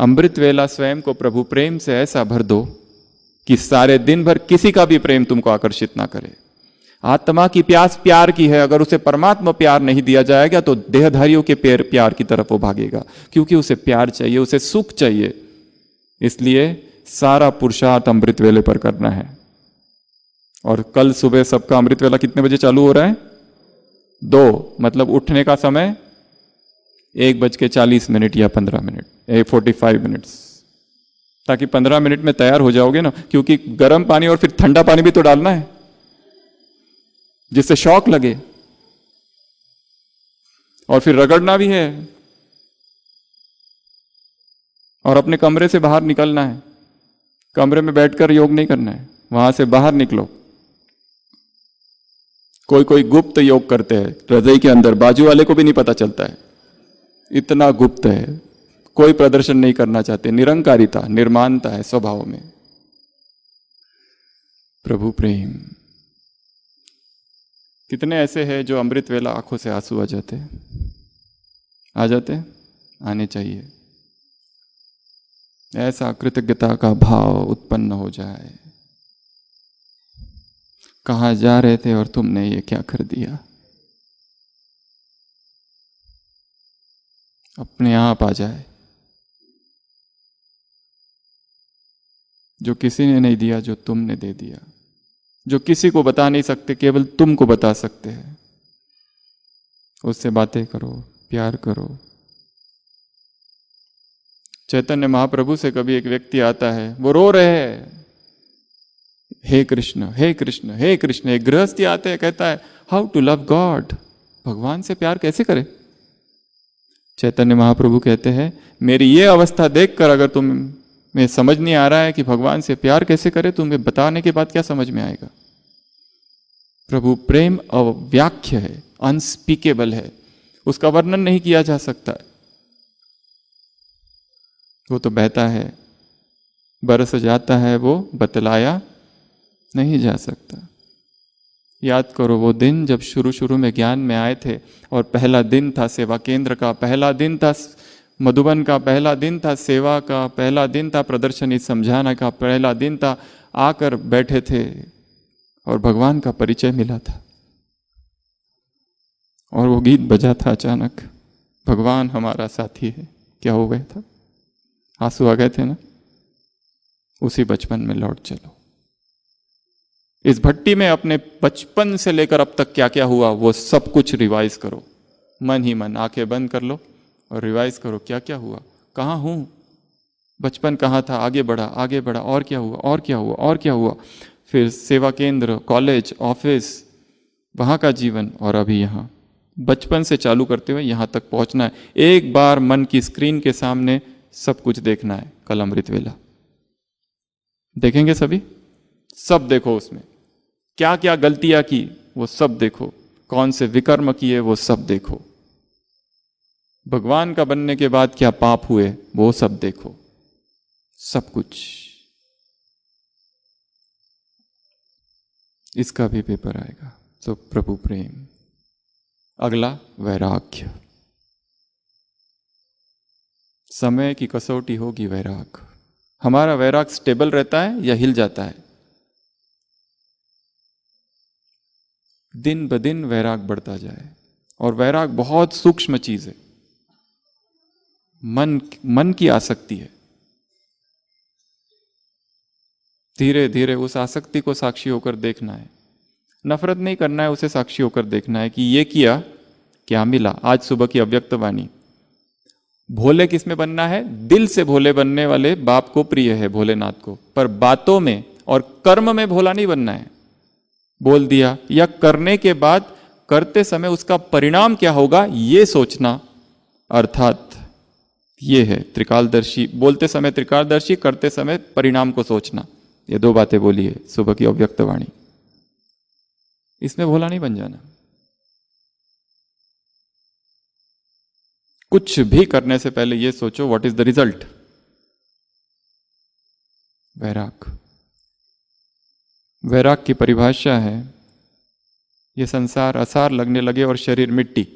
अमृत वेला स्वयं को प्रभु प्रेम से ऐसा भर दो कि सारे दिन भर किसी का भी प्रेम तुमको आकर्षित ना करे आत्मा की प्यास प्यार की है अगर उसे परमात्मा प्यार नहीं दिया जाएगा तो देहधारियों के पैर प्यार की तरफ वो भागेगा क्योंकि उसे प्यार चाहिए उसे सुख चाहिए इसलिए सारा पुरुषार्थ अमृत वेले पर करना है और कल सुबह सबका अमृत वेला कितने बजे चालू हो रहा है दो मतलब उठने का समय एक बज के चालीस मिनट या पंद्रह minute a forty five minutes ताकि पंद्रह मिनट में तैयार हो जाओगे ना क्योंकि गर्म पानी और फिर ठंडा पानी भी तो डालना है जिससे शौक लगे और फिर रगड़ना भी है और अपने कमरे से बाहर निकलना है कमरे में बैठकर योग नहीं करना है वहां से बाहर निकलो कोई कोई गुप्त योग करते हैं हृदय के अंदर बाजू वाले को भी नहीं पता चलता है इतना गुप्त है कोई प्रदर्शन नहीं करना चाहते निरंकारिता निर्मानता है स्वभाव में प्रभु प्रेम कितने ऐसे हैं जो अमृत वेला आंखों से आंसू आ जाते आ जाते आने चाहिए ऐसा कृतज्ञता का भाव उत्पन्न हो जाए कहा जा रहे थे और तुमने ये क्या कर दिया अपने आप आ जाए जो किसी ने नहीं दिया जो तुमने दे दिया जो किसी को बता नहीं सकते केवल तुमको बता सकते हैं उससे बातें करो प्यार करो चैतन्य महाप्रभु से कभी एक व्यक्ति आता है वो रो रहे हैं हे कृष्ण हे कृष्ण हे कृष्ण एक गृहस्थी आते हैं कहता है हाउ टू लव गॉड भगवान से प्यार कैसे करे चैतन्य महाप्रभु कहते हैं मेरी ये अवस्था देखकर अगर तुम में समझ नहीं आ रहा है कि भगवान से प्यार कैसे करे तो उनके बताने के बाद क्या समझ में आएगा प्रभु प्रेम अव्याख्य है अनस्पीकेबल है उसका वर्णन नहीं किया जा सकता है वो तो बहता है बरस जाता है वो बतलाया नहीं जा सकता याद करो वो दिन जब शुरू शुरू में ज्ञान में आए थे और पहला दिन था सेवा केंद्र का पहला दिन था मधुबन का पहला दिन था सेवा का पहला दिन था प्रदर्शनी समझाना का पहला दिन था आकर बैठे थे और भगवान का परिचय मिला था और वो गीत बजा था अचानक भगवान हमारा साथी है क्या हो गया था आंसू आ गए थे ना उसी बचपन में लौट चलो इस भट्टी में अपने बचपन से लेकर अब तक क्या क्या हुआ वो सब कुछ रिवाइज करो मन ही मन आंखें बंद कर लो और रिवाइज करो क्या क्या हुआ कहाँ हूँ बचपन कहाँ था आगे बढ़ा आगे बढ़ा और क्या हुआ और क्या हुआ और क्या हुआ फिर सेवा केंद्र कॉलेज ऑफिस वहाँ का जीवन और अभी यहाँ बचपन से चालू करते हुए यहाँ तक पहुँचना है एक बार मन की स्क्रीन के सामने सब कुछ देखना है कल अमृत वेला देखेंगे सभी सब देखो उसमें क्या क्या गलतियाँ की वो सब देखो कौन से विकर्म किए वो सब देखो भगवान का बनने के बाद क्या पाप हुए वो सब देखो सब कुछ इसका भी पेपर आएगा तो प्रभु प्रेम अगला वैराग्य समय की कसौटी होगी वैराग हमारा वैराग स्टेबल रहता है या हिल जाता है दिन ब दिन वैराग बढ़ता जाए और वैराग बहुत सूक्ष्म चीज है मन मन की आसक्ति है धीरे धीरे उस आसक्ति को साक्षी होकर देखना है नफरत नहीं करना है उसे साक्षी होकर देखना है कि ये किया क्या मिला आज सुबह की अव्यक्त वाणी भोले किसमें बनना है दिल से भोले बनने वाले बाप को प्रिय है भोलेनाथ को पर बातों में और कर्म में भोला नहीं बनना है बोल दिया या करने के बाद करते समय उसका परिणाम क्या होगा ये सोचना अर्थात ये है त्रिकालदर्शी बोलते समय त्रिकालदर्शी करते समय परिणाम को सोचना ये दो बातें बोली है सुबह की अव्यक्त वाणी इसमें भोला नहीं बन जाना कुछ भी करने से पहले ये सोचो व्हाट इज द रिजल्ट वैराग वैराग की परिभाषा है ये संसार असार लगने लगे और शरीर मिट्टी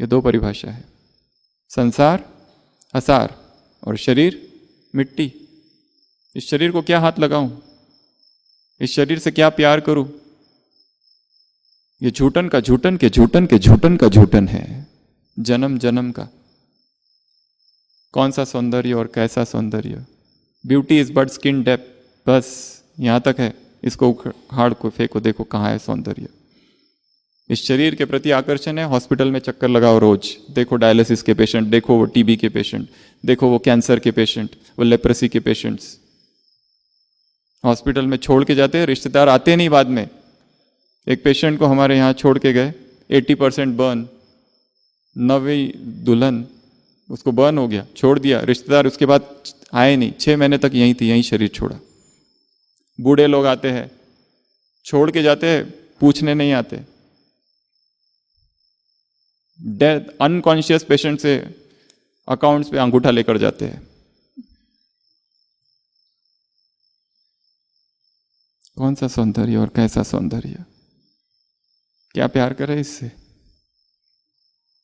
ये दो परिभाषा है संसार असार और शरीर मिट्टी इस शरीर को क्या हाथ लगाऊं इस शरीर से क्या प्यार करूं ये झूठन का झूठन के झूठन के झूठन का झूठन है जन्म जन्म का कौन सा सौंदर्य और कैसा सौंदर्य beauty is but skin deep बस यहां तक है इसको उखाड़ को फेंको देखो कहाँ है सौंदर्य इस शरीर के प्रति आकर्षण है हॉस्पिटल में चक्कर लगाओ रोज देखो डायलिसिस के पेशेंट देखो वो टीबी के पेशेंट देखो वो कैंसर के पेशेंट वो लेप्रेसी के पेशेंट्स हॉस्पिटल में छोड़ के जाते हैं रिश्तेदार आते नहीं बाद में एक पेशेंट को हमारे यहाँ छोड़ के गए 80 परसेंट बर्न नवे दुल्हन उसको बर्न हो गया छोड़ दिया रिश्तेदार उसके बाद आए नहीं छः महीने तक यहीं थी यहीं शरीर छोड़ा बूढ़े लोग आते हैं छोड़ के जाते हैं पूछने नहीं आते डेथ अनकॉन्शियस पेशेंट से अकाउंट्स पे अंगूठा लेकर जाते हैं कौन सा सौंदर्य और कैसा सौंदर्य क्या प्यार करे इससे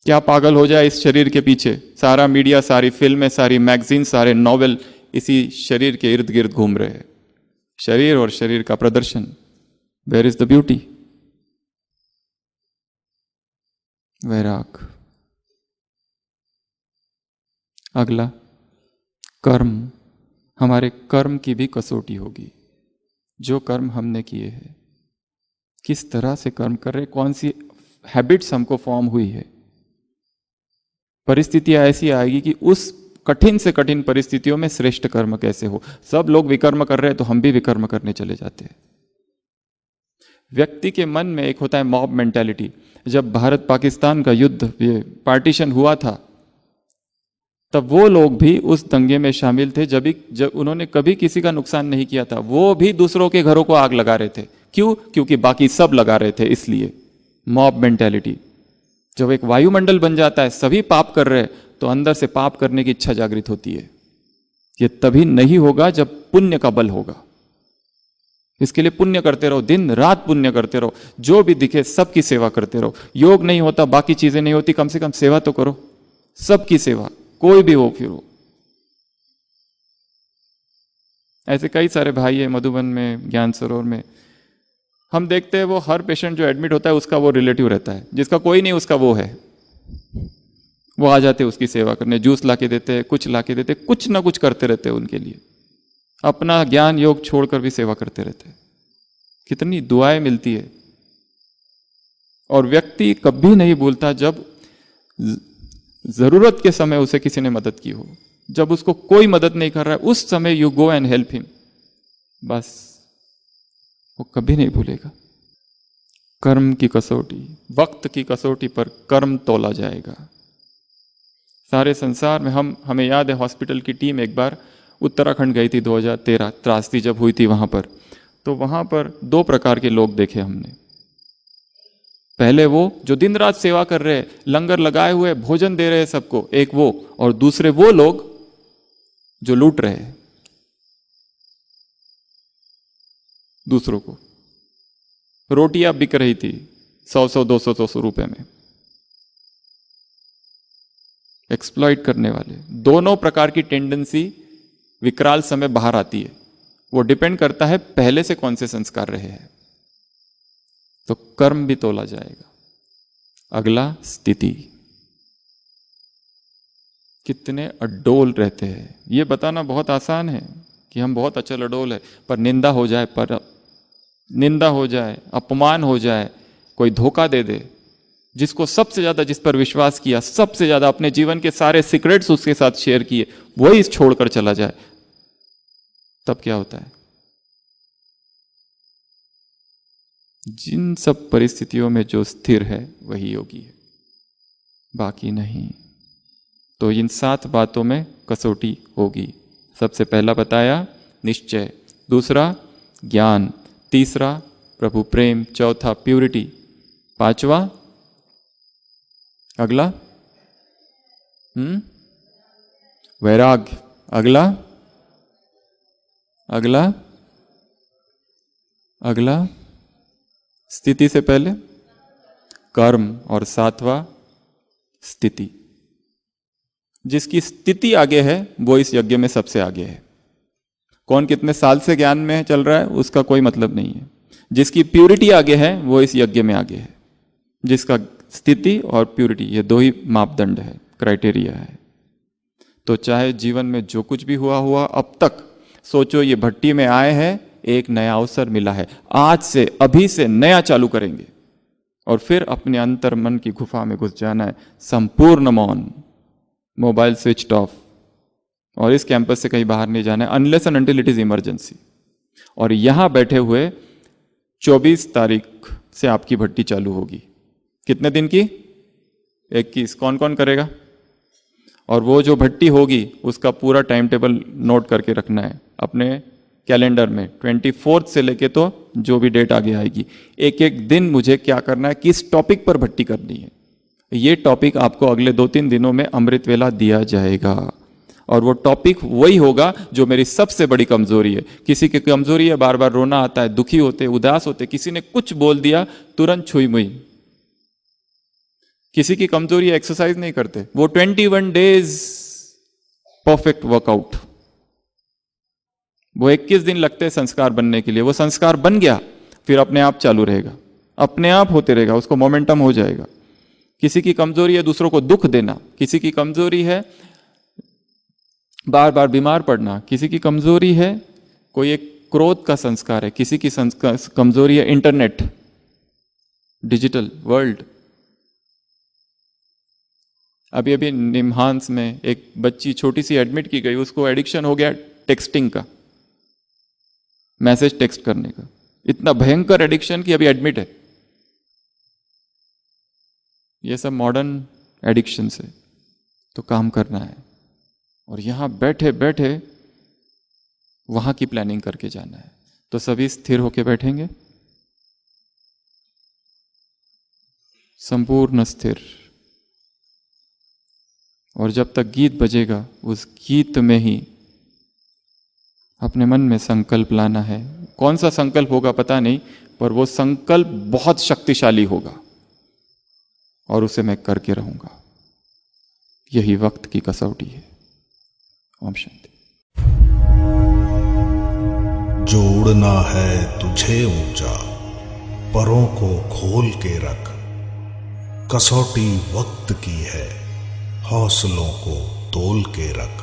क्या पागल हो जाए इस शरीर के पीछे सारा मीडिया सारी फिल्में सारी मैगजीन सारे नॉवेल इसी शरीर के इर्द गिर्द घूम रहे हैं शरीर और शरीर का प्रदर्शन वेयर इज द ब्यूटी वैराग अगला कर्म हमारे कर्म की भी कसौटी होगी जो कर्म हमने किए हैं किस तरह से कर्म कर रहे कौन सी हैबिट्स हमको फॉर्म हुई है परिस्थितियां ऐसी आएगी कि उस कठिन से कठिन परिस्थितियों में श्रेष्ठ कर्म कैसे हो सब लोग विकर्म कर रहे हैं तो हम भी विकर्म करने चले जाते हैं व्यक्ति के मन में एक होता है मॉब मेंटेलिटी जब भारत पाकिस्तान का युद्ध ये पार्टीशन हुआ था तब वो लोग भी उस दंगे में शामिल थे जब जब उन्होंने कभी किसी का नुकसान नहीं किया था वो भी दूसरों के घरों को आग लगा रहे थे क्यों क्योंकि बाकी सब लगा रहे थे इसलिए मॉब मेंटेलिटी जब एक वायुमंडल बन जाता है सभी पाप कर रहे हैं तो अंदर से पाप करने की इच्छा जागृत होती है ये तभी नहीं होगा जब पुण्य का बल होगा इसके लिए पुण्य करते रहो दिन रात पुण्य करते रहो जो भी दिखे सबकी सेवा करते रहो योग नहीं होता बाकी चीजें नहीं होती कम से कम सेवा तो करो सबकी सेवा कोई भी हो फिर हो ऐसे कई सारे भाई है मधुबन में ज्ञान सरोवर में हम देखते हैं वो हर पेशेंट जो एडमिट होता है उसका वो रिलेटिव रहता है जिसका कोई नहीं उसका वो है वो आ जाते उसकी सेवा करने जूस ला के देते कुछ ला के देते कुछ ना कुछ करते रहते उनके लिए अपना ज्ञान योग छोड़कर भी सेवा करते रहते हैं कितनी दुआएं मिलती है और व्यक्ति कभी नहीं भूलता जब जरूरत के समय उसे किसी ने मदद की हो जब उसको कोई मदद नहीं कर रहा है उस समय you go and help him बस वो कभी नहीं भूलेगा कर्म की कसौटी वक्त की कसौटी पर कर्म तोला जाएगा सारे संसार में हम हमें याद है हॉस्पिटल की टीम एक बार उत्तराखंड गई थी 2013 त्रासदी जब हुई थी वहां पर तो वहां पर दो प्रकार के लोग देखे हमने पहले वो जो दिन रात सेवा कर रहे हैं लंगर लगाए हुए भोजन दे रहे हैं सबको एक वो और दूसरे वो लोग जो लूट रहे हैं दूसरों को रोटियां बिक रही थी सौ सौ दो सौ दो सौ रुपए में एक्सप्लॉइट करने वाले दोनों प्रकार की टेंडेंसी विकराल समय बाहर आती है वो डिपेंड करता है पहले से कौन से संस्कार रहे हैं तो कर्म भी तोला जाएगा अगला स्थिति कितने अडोल रहते हैं ये बताना बहुत आसान है कि हम बहुत अचल अडोल है पर निंदा हो जाए पर निंदा हो जाए अपमान हो जाए कोई धोखा दे दे जिसको सबसे ज्यादा जिस पर विश्वास किया सबसे ज्यादा अपने जीवन के सारे सीक्रेट्स उसके साथ शेयर किए वही छोड़कर चला जाए तब क्या होता है जिन सब परिस्थितियों में जो स्थिर है वही योगी है बाकी नहीं तो इन सात बातों में कसौटी होगी सबसे पहला बताया निश्चय दूसरा ज्ञान तीसरा प्रभु प्रेम चौथा प्यूरिटी पांचवा अगला हम्म वैराग्य अगला अगला अगला स्थिति से पहले कर्म और सातवा स्थिति जिसकी स्थिति आगे है वो इस यज्ञ में सबसे आगे है कौन कितने साल से ज्ञान में चल रहा है उसका कोई मतलब नहीं है जिसकी प्यूरिटी आगे है वो इस यज्ञ में आगे है जिसका स्थिति और प्यूरिटी ये दो ही मापदंड है क्राइटेरिया है तो चाहे जीवन में जो कुछ भी हुआ हुआ अब तक सोचो ये भट्टी में आए हैं एक नया अवसर मिला है आज से अभी से नया चालू करेंगे और फिर अपने अंतर मन की गुफा में घुस जाना है संपूर्ण मौन मोबाइल स्विच ऑफ और इस कैंपस से कहीं बाहर नहीं जाना है unless and until it is emergency और यहां बैठे हुए 24 तारीख से आपकी भट्टी चालू होगी कितने दिन की 21 कौन कौन करेगा और वो जो भट्टी होगी उसका पूरा टाइम टेबल नोट करके रखना है अपने कैलेंडर में ट्वेंटी फोर्थ से लेके तो जो भी डेट आगे आएगी एक एक दिन मुझे क्या करना है किस टॉपिक पर भट्टी करनी है ये टॉपिक आपको अगले दो तीन दिनों में अमृत वेला दिया जाएगा और वो टॉपिक वही होगा जो मेरी सबसे बड़ी कमजोरी है किसी की कमजोरी है बार बार रोना आता है दुखी होते उदास होते किसी ने कुछ बोल दिया तुरंत छुई मुई किसी की कमजोरी एक्सरसाइज नहीं करते वो twenty one days perfect workout वो इक्कीस दिन लगते हैं संस्कार बनने के लिए वो संस्कार बन गया फिर अपने आप चालू रहेगा अपने आप होते रहेगा उसको मोमेंटम हो जाएगा किसी की कमजोरी है दूसरों को दुख देना किसी की कमजोरी है बार बार बीमार पड़ना किसी की कमजोरी है कोई एक क्रोध का संस्कार है किसी की कमजोरी है इंटरनेट डिजिटल वर्ल्ड अभी अभी निम्हांस में एक बच्ची छोटी सी एडमिट की गई उसको एडिक्शन हो गया टेक्सटिंग का मैसेज टेक्स्ट करने का इतना भयंकर एडिक्शन कि अभी एडमिट है ये सब मॉडर्न एडिक्शन से तो काम करना है और यहां बैठे बैठे वहां की प्लानिंग करके जाना है तो सभी स्थिर होके बैठेंगे संपूर्ण स्थिर और जब तक गीत बजेगा उस गीत में ही अपने मन में संकल्प लाना है कौन सा संकल्प होगा पता नहीं पर वो संकल्प बहुत शक्तिशाली होगा और उसे मैं करके रहूंगा यही वक्त की कसौटी है ओम शांति जोड़ना है तुझे ऊंचा परों को खोल के रख कसौटी वक्त की है हौसलों को तोल के रख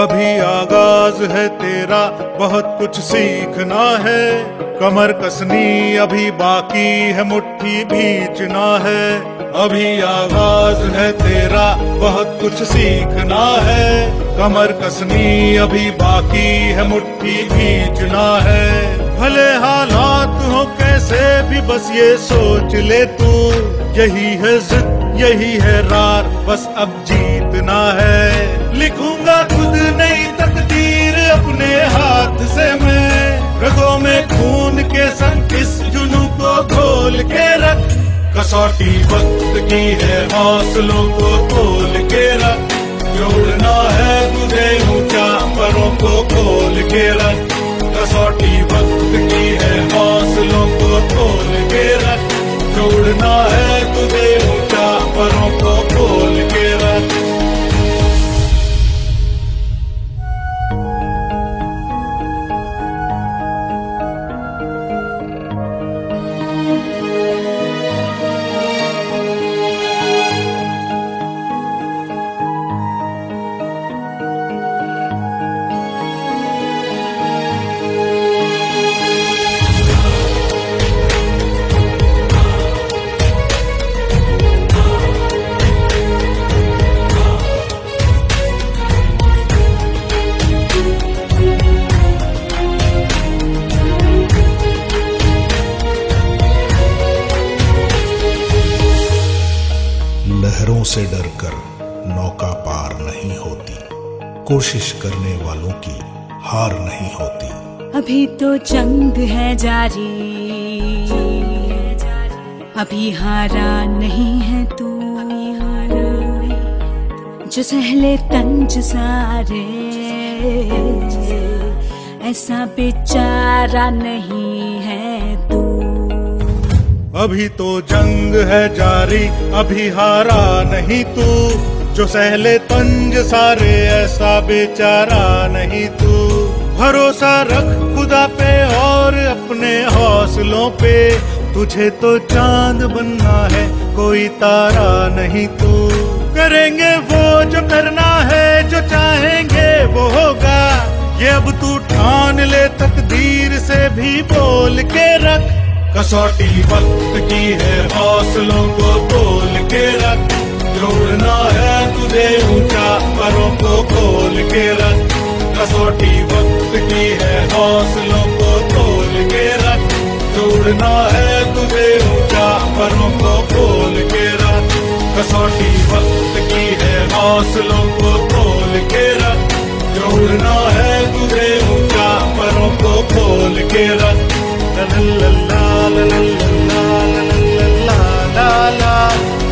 अभी आगाज है तेरा बहुत कुछ सीखना है कमर कसनी अभी बाकी है मुट्ठी बीचना है अभी आगाज है तेरा बहुत कुछ सीखना है कमर कसनी अभी बाकी है मुट्ठी खींचना है भले हालात हो कैसे भी बस ये सोच ले तू यही है जिद यही है रार बस अब जीतना है लिखूंगा खुद नई तकदीर अपने हाथ से मैं रगों में खून के संग इस जुनू को खोल के रख कसौटी वक्त की है हौसलों को खोल के रख जोड़ना है तुझे ऊंचा परों को खोल के रख कसौटी वक्त की है हौसलों को खोल के रख जोड़ना है तुझे ऊंचा परों को खोल के कोशिश करने वालों की हार नहीं होती अभी तो जंग है जारी अभी हारा नहीं है तू जो सहले तंज सारे ऐसा बेचारा नहीं है तू अभी तो जंग है जारी अभी हारा नहीं तू जो सहले तंज सारे ऐसा बेचारा नहीं तू भरोसा रख खुदा पे और अपने हौसलों पे तुझे तो चांद बनना है कोई तारा नहीं तू करेंगे वो जो करना है जो चाहेंगे वो होगा ये अब तू ठान ले तकदीर से भी बोल के रख कसौटी वक्त की है हौसलों को बोल के रख जोड़ना है तुझे ऊंचा परों को खोल के रख कसौटी वक्त की है हौसलों को तोल के रख जोड़ना है तुझे ऊंचा परों को खोल के रख कसौटी वक्त की है हौसलों को खोल के रख जोड़ना है तुझे ऊंचा परों को खोल के रख la la la la la la la la la la